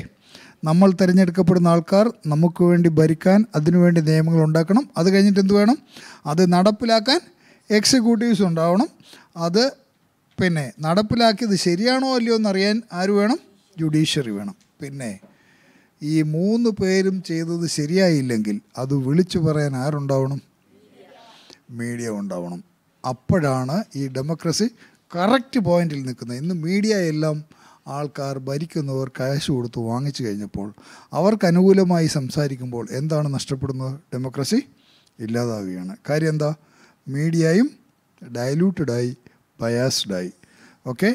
നമ്മൾ തിരഞ്ഞെടുക്കപ്പെടുന്ന ആൾക്കാർ നമുക്ക് വേണ്ടി ഭരിക്കാൻ അതിനുവേണ്ടി നിയമങ്ങൾ ഉണ്ടാക്കണം അത് കഴിഞ്ഞിട്ട് എന്ത് വേണം അത് നടപ്പിലാക്കാൻ എക്സിക്യൂട്ടീവ്സ് ഉണ്ടാവണം അത് പിന്നെ നടപ്പിലാക്കിയത് ശരിയാണോ അല്ലയോ എന്നറിയാൻ ആര് വേണം ജുഡീഷ്യറി വേണം പിന്നെ ഈ മൂന്ന് പേരും ചെയ്തത് ശരിയായില്ലെങ്കിൽ അത് വിളിച്ചു പറയാൻ ആരുണ്ടാവണം മീഡിയ ഉണ്ടാവണം അപ്പോഴാണ് ഈ ഡെമോക്രസി കറക്റ്റ് പോയിന്റിൽ നിൽക്കുന്നത് ഇന്ന് മീഡിയ എല്ലാം ആൾക്കാർ ഭരിക്കുന്നവർ കാശ് കൊടുത്ത് വാങ്ങിച്ചു കഴിഞ്ഞപ്പോൾ അവർക്ക് അനുകൂലമായി സംസാരിക്കുമ്പോൾ എന്താണ് നഷ്ടപ്പെടുന്നത് ഡെമോക്രസി ഇല്ലാതാവുകയാണ് കാര്യം എന്താ മീഡിയയും ഡയലൂട്ടഡായി ബയാസ്ഡായി ഓക്കെ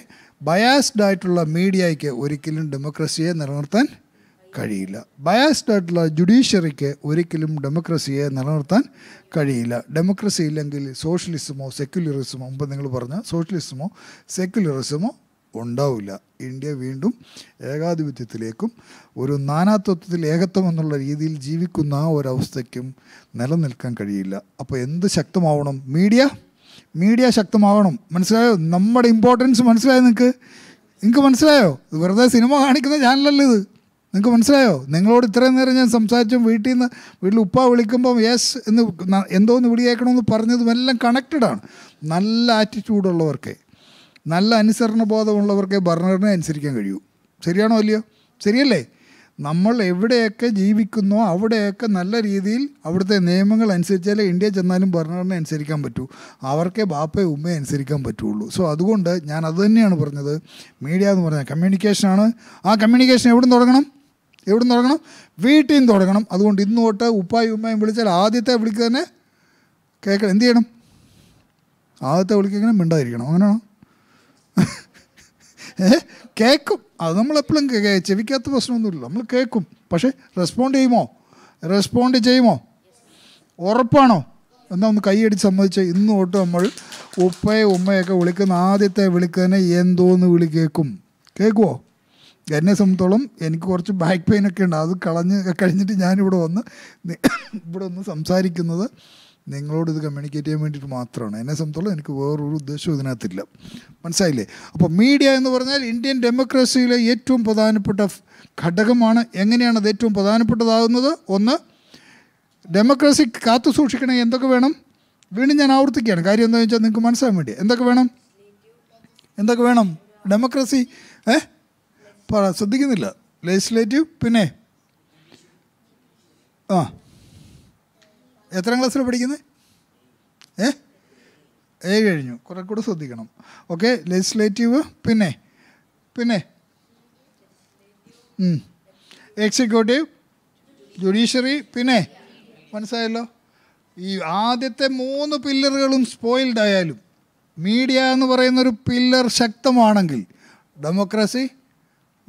ബയാസ്ഡ് ആയിട്ടുള്ള മീഡിയയ്ക്ക് ഒരിക്കലും ഡെമോക്രസിയെ നിലനിർത്താൻ കഴിയില്ല ബയാസ്ഡ് ആയിട്ടുള്ള ജുഡീഷ്യറിക്ക് ഒരിക്കലും ഡെമോക്രസിയെ നിലനിർത്താൻ കഴിയില്ല ഡെമോക്രസി ഇല്ലെങ്കിൽ സോഷ്യലിസമോ സെക്യുലറിസമോ മുമ്പ് നിങ്ങൾ പറഞ്ഞ സോഷ്യലിസമോ സെക്യുലറിസമോ ഉണ്ടാവില്ല ഇന്ത്യ വീണ്ടും ഏകാധിപത്യത്തിലേക്കും ഒരു നാനാത്വത്തിൽ ഏകത്വം എന്നുള്ള രീതിയിൽ ജീവിക്കുന്ന ഒരവസ്ഥയ്ക്കും നിലനിൽക്കാൻ കഴിയില്ല അപ്പോൾ എന്ത് ശക്തമാവണം മീഡിയ മീഡിയ ശക്തമാവണം മനസ്സിലായോ നമ്മുടെ ഇമ്പോർട്ടൻസ് മനസ്സിലായോ നിങ്ങൾക്ക് നിങ്ങൾക്ക് മനസ്സിലായോ വെറുതെ സിനിമ കാണിക്കുന്ന ചാനലല്ല ഇത് നിങ്ങൾക്ക് മനസ്സിലായോ നിങ്ങളോട് ഇത്രയും നേരം ഞാൻ സംസാരിച്ചും വീട്ടിൽ നിന്ന് വീട്ടിൽ ഉപ്പ വിളിക്കുമ്പം യെസ് എന്ന് എന്തോന്ന് വിളിയേക്കണമെന്ന് പറഞ്ഞതും എല്ലാം കണക്റ്റഡാണ് നല്ല ആറ്റിറ്റ്യൂഡുള്ളവർക്ക് നല്ല അനുസരണ ബോധമുള്ളവർക്കേ ഭരണഘടന അനുസരിക്കാൻ കഴിയൂ ശരിയാണോ അല്ലയോ ശരിയല്ലേ നമ്മൾ എവിടെയൊക്കെ ജീവിക്കുന്നോ അവിടെയൊക്കെ നല്ല രീതിയിൽ അവിടുത്തെ നിയമങ്ങൾ അനുസരിച്ചാലേ ഇന്ത്യ ചെന്നാലും ഭരണഘടന അനുസരിക്കാൻ പറ്റൂ അവർക്കേ ബാപ്പയെ ഉമ്മയെ അനുസരിക്കാൻ പറ്റുള്ളൂ സോ അതുകൊണ്ട് ഞാൻ അതുതന്നെയാണ് പറഞ്ഞത് മീഡിയ എന്ന് പറഞ്ഞാൽ കമ്മ്യൂണിക്കേഷനാണ് ആ കമ്മ്യൂണിക്കേഷൻ എവിടെ തുടങ്ങണം എവിടെ നിന്ന് തുടങ്ങണം വീട്ടിൽ നിന്ന് തുടങ്ങണം അതുകൊണ്ട് ഇന്ന് തൊട്ട് ഉപ്പായും ഉമ്മയും വിളിച്ചാൽ ആദ്യത്തെ വിളിക്കുക തന്നെ കേൾക്കണം എന്ത് ചെയ്യണം ആദ്യത്തെ വിളിക്കെങ്ങനെ മിണ്ടായിരിക്കണം അങ്ങനെയാണോ ഏ കേൾക്കും അത് നമ്മളെപ്പോഴും ചെവിക്കാത്ത പ്രശ്നമൊന്നുമില്ല നമ്മൾ കേൾക്കും പക്ഷേ റെസ്പോണ്ട് ചെയ്യുമോ റെസ്പോണ്ട് ചെയ്യുമോ ഉറപ്പാണോ എന്നാൽ ഒന്ന് കൈയടിച്ച് സമ്മതിച്ച ഇന്ന് തൊട്ട് നമ്മൾ ഉപ്പയെ ഉമ്മയൊക്കെ വിളിക്കുന്ന ആദ്യത്തെ വിളിക്കുന്നതിനെ എന്തോന്ന് വിളി കേൾക്കും കേൾക്കുമോ എന്നെ സംബന്ധിച്ചോളം എനിക്ക് കുറച്ച് ബാക്ക് പെയിൻ ഒക്കെ ഉണ്ട് അത് കളഞ്ഞ് കഴിഞ്ഞിട്ട് ഞാനിവിടെ വന്ന് ഇവിടെ ഒന്ന് സംസാരിക്കുന്നത് നിങ്ങളോട് ഇത് കമ്മ്യൂണിക്കേറ്റ് ചെയ്യാൻ വേണ്ടിയിട്ട് മാത്രമാണ് എന്നെ സംബന്ധിച്ചോളം എനിക്ക് വേറൊരു ഉദ്ദേശവും ഇതിനകത്തില്ല മനസ്സിലായില്ലേ അപ്പോൾ മീഡിയ എന്ന് പറഞ്ഞാൽ ഇന്ത്യൻ ഡെമോക്രസിയിലെ ഏറ്റവും പ്രധാനപ്പെട്ട ഘടകമാണ് എങ്ങനെയാണ് അത് ഏറ്റവും പ്രധാനപ്പെട്ടതാകുന്നത് ഒന്ന് ഡെമോക്രസി കാത്തു സൂക്ഷിക്കണം എന്തൊക്കെ വേണം വീണ്ടും ഞാൻ ആവർത്തിക്കുകയാണ് കാര്യം എന്താണെന്ന് വെച്ചാൽ നിങ്ങൾക്ക് മനസ്സിലാൻ വേണ്ടി എന്തൊക്കെ വേണം എന്തൊക്കെ വേണം ഡെമോക്രസി ഏഹ് ശ്രദ്ധിക്കുന്നില്ല ലെജിസ്ലേറ്റീവ് പിന്നെ ആ എത്രാം ക്ലാസ്സിൽ പഠിക്കുന്നത് ഏ ഏഴ് കഴിഞ്ഞു കുറെ കൂടെ ശ്രദ്ധിക്കണം ഓക്കെ ലെജിസ്ലേറ്റീവ് പിന്നെ പിന്നെ എക്സിക്യൂട്ടീവ് ജുഡീഷ്യറി പിന്നെ മനസ്സിലായല്ലോ ഈ ആദ്യത്തെ മൂന്ന് പില്ലറുകളും സ്പോയിൽഡ് ആയാലും മീഡിയ എന്ന് പറയുന്നൊരു പില്ലർ ശക്തമാണെങ്കിൽ ഡെമോക്രസി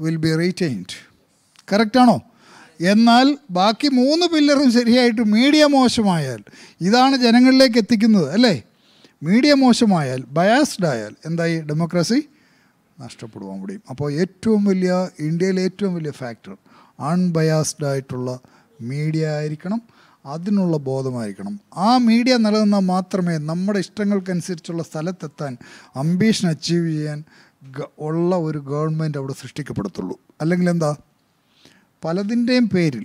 വിൽ ബി റീറ്റെയിൻഡ് കറക്റ്റാണോ എന്നാൽ ബാക്കി മൂന്ന് പില്ലറും ശരിയായിട്ട് മീഡിയ മോശമായാൽ ഇതാണ് ജനങ്ങളിലേക്ക് എത്തിക്കുന്നത് അല്ലേ മീഡിയ മോശമായാൽ ബയാസ്ഡ് ആയാൽ എന്തായി ഡെമോക്രസി നഷ്ടപ്പെടുവാൻ മുടിയും അപ്പോൾ ഏറ്റവും വലിയ ഇന്ത്യയിലെ ഏറ്റവും വലിയ ഫാക്ടർ അൺബയാസ്ഡ് ആയിട്ടുള്ള മീഡിയ ആയിരിക്കണം അതിനുള്ള ബോധമായിരിക്കണം ആ മീഡിയ നിലനിന്നാൽ മാത്രമേ നമ്മുടെ ഇഷ്ടങ്ങൾക്കനുസരിച്ചുള്ള സ്ഥലത്തെത്താൻ അംബീഷൻ അച്ചീവ് ചെയ്യാൻ ഉള്ള ഒരു ഗവൺമെൻറ് അവിടെ സൃഷ്ടിക്കപ്പെടത്തുള്ളൂ അല്ലെങ്കിൽ എന്താ പലതിൻ്റെയും പേരിൽ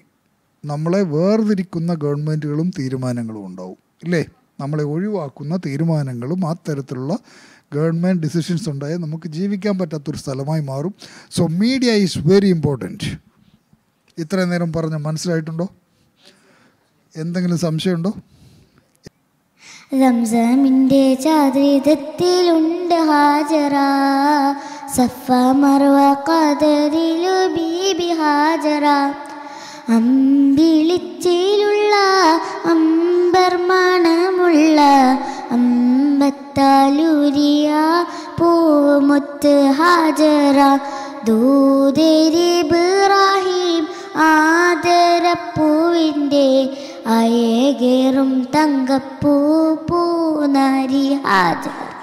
നമ്മളെ വേർതിരിക്കുന്ന ഗവൺമെൻറ്റുകളും തീരുമാനങ്ങളും ഉണ്ടാവും ഇല്ലേ നമ്മളെ ഒഴിവാക്കുന്ന തീരുമാനങ്ങളും ആ തരത്തിലുള്ള ഗവൺമെൻറ് ഡിസിഷൻസ് ഉണ്ടായാൽ നമുക്ക് ജീവിക്കാൻ പറ്റാത്തൊരു സ്ഥലമായി മാറും so media is very important ഇത്രയും നേരം പറഞ്ഞ മനസ്സിലായിട്ടുണ്ടോ എന്തെങ്കിലും സംശയമുണ്ടോ റംസാമിൻ്റെ ചാതൃതത്തിലുണ്ട് ഹാജറ സഫ മർവ കതറിലു ബീബി ഹാജറ അമ്പിളിച്ചയിലുള്ള അമ്പർമാണമുള്ള അമ്പത്താലൂരിയ പൂമുത്ത് ഹാജറ ദൂതരി ഇബ്രാഹിം ആദരപ്പൂവിൻ്റെ അയേകേറും തങ്കപ്പൂ പൂനാരി ഹാജർ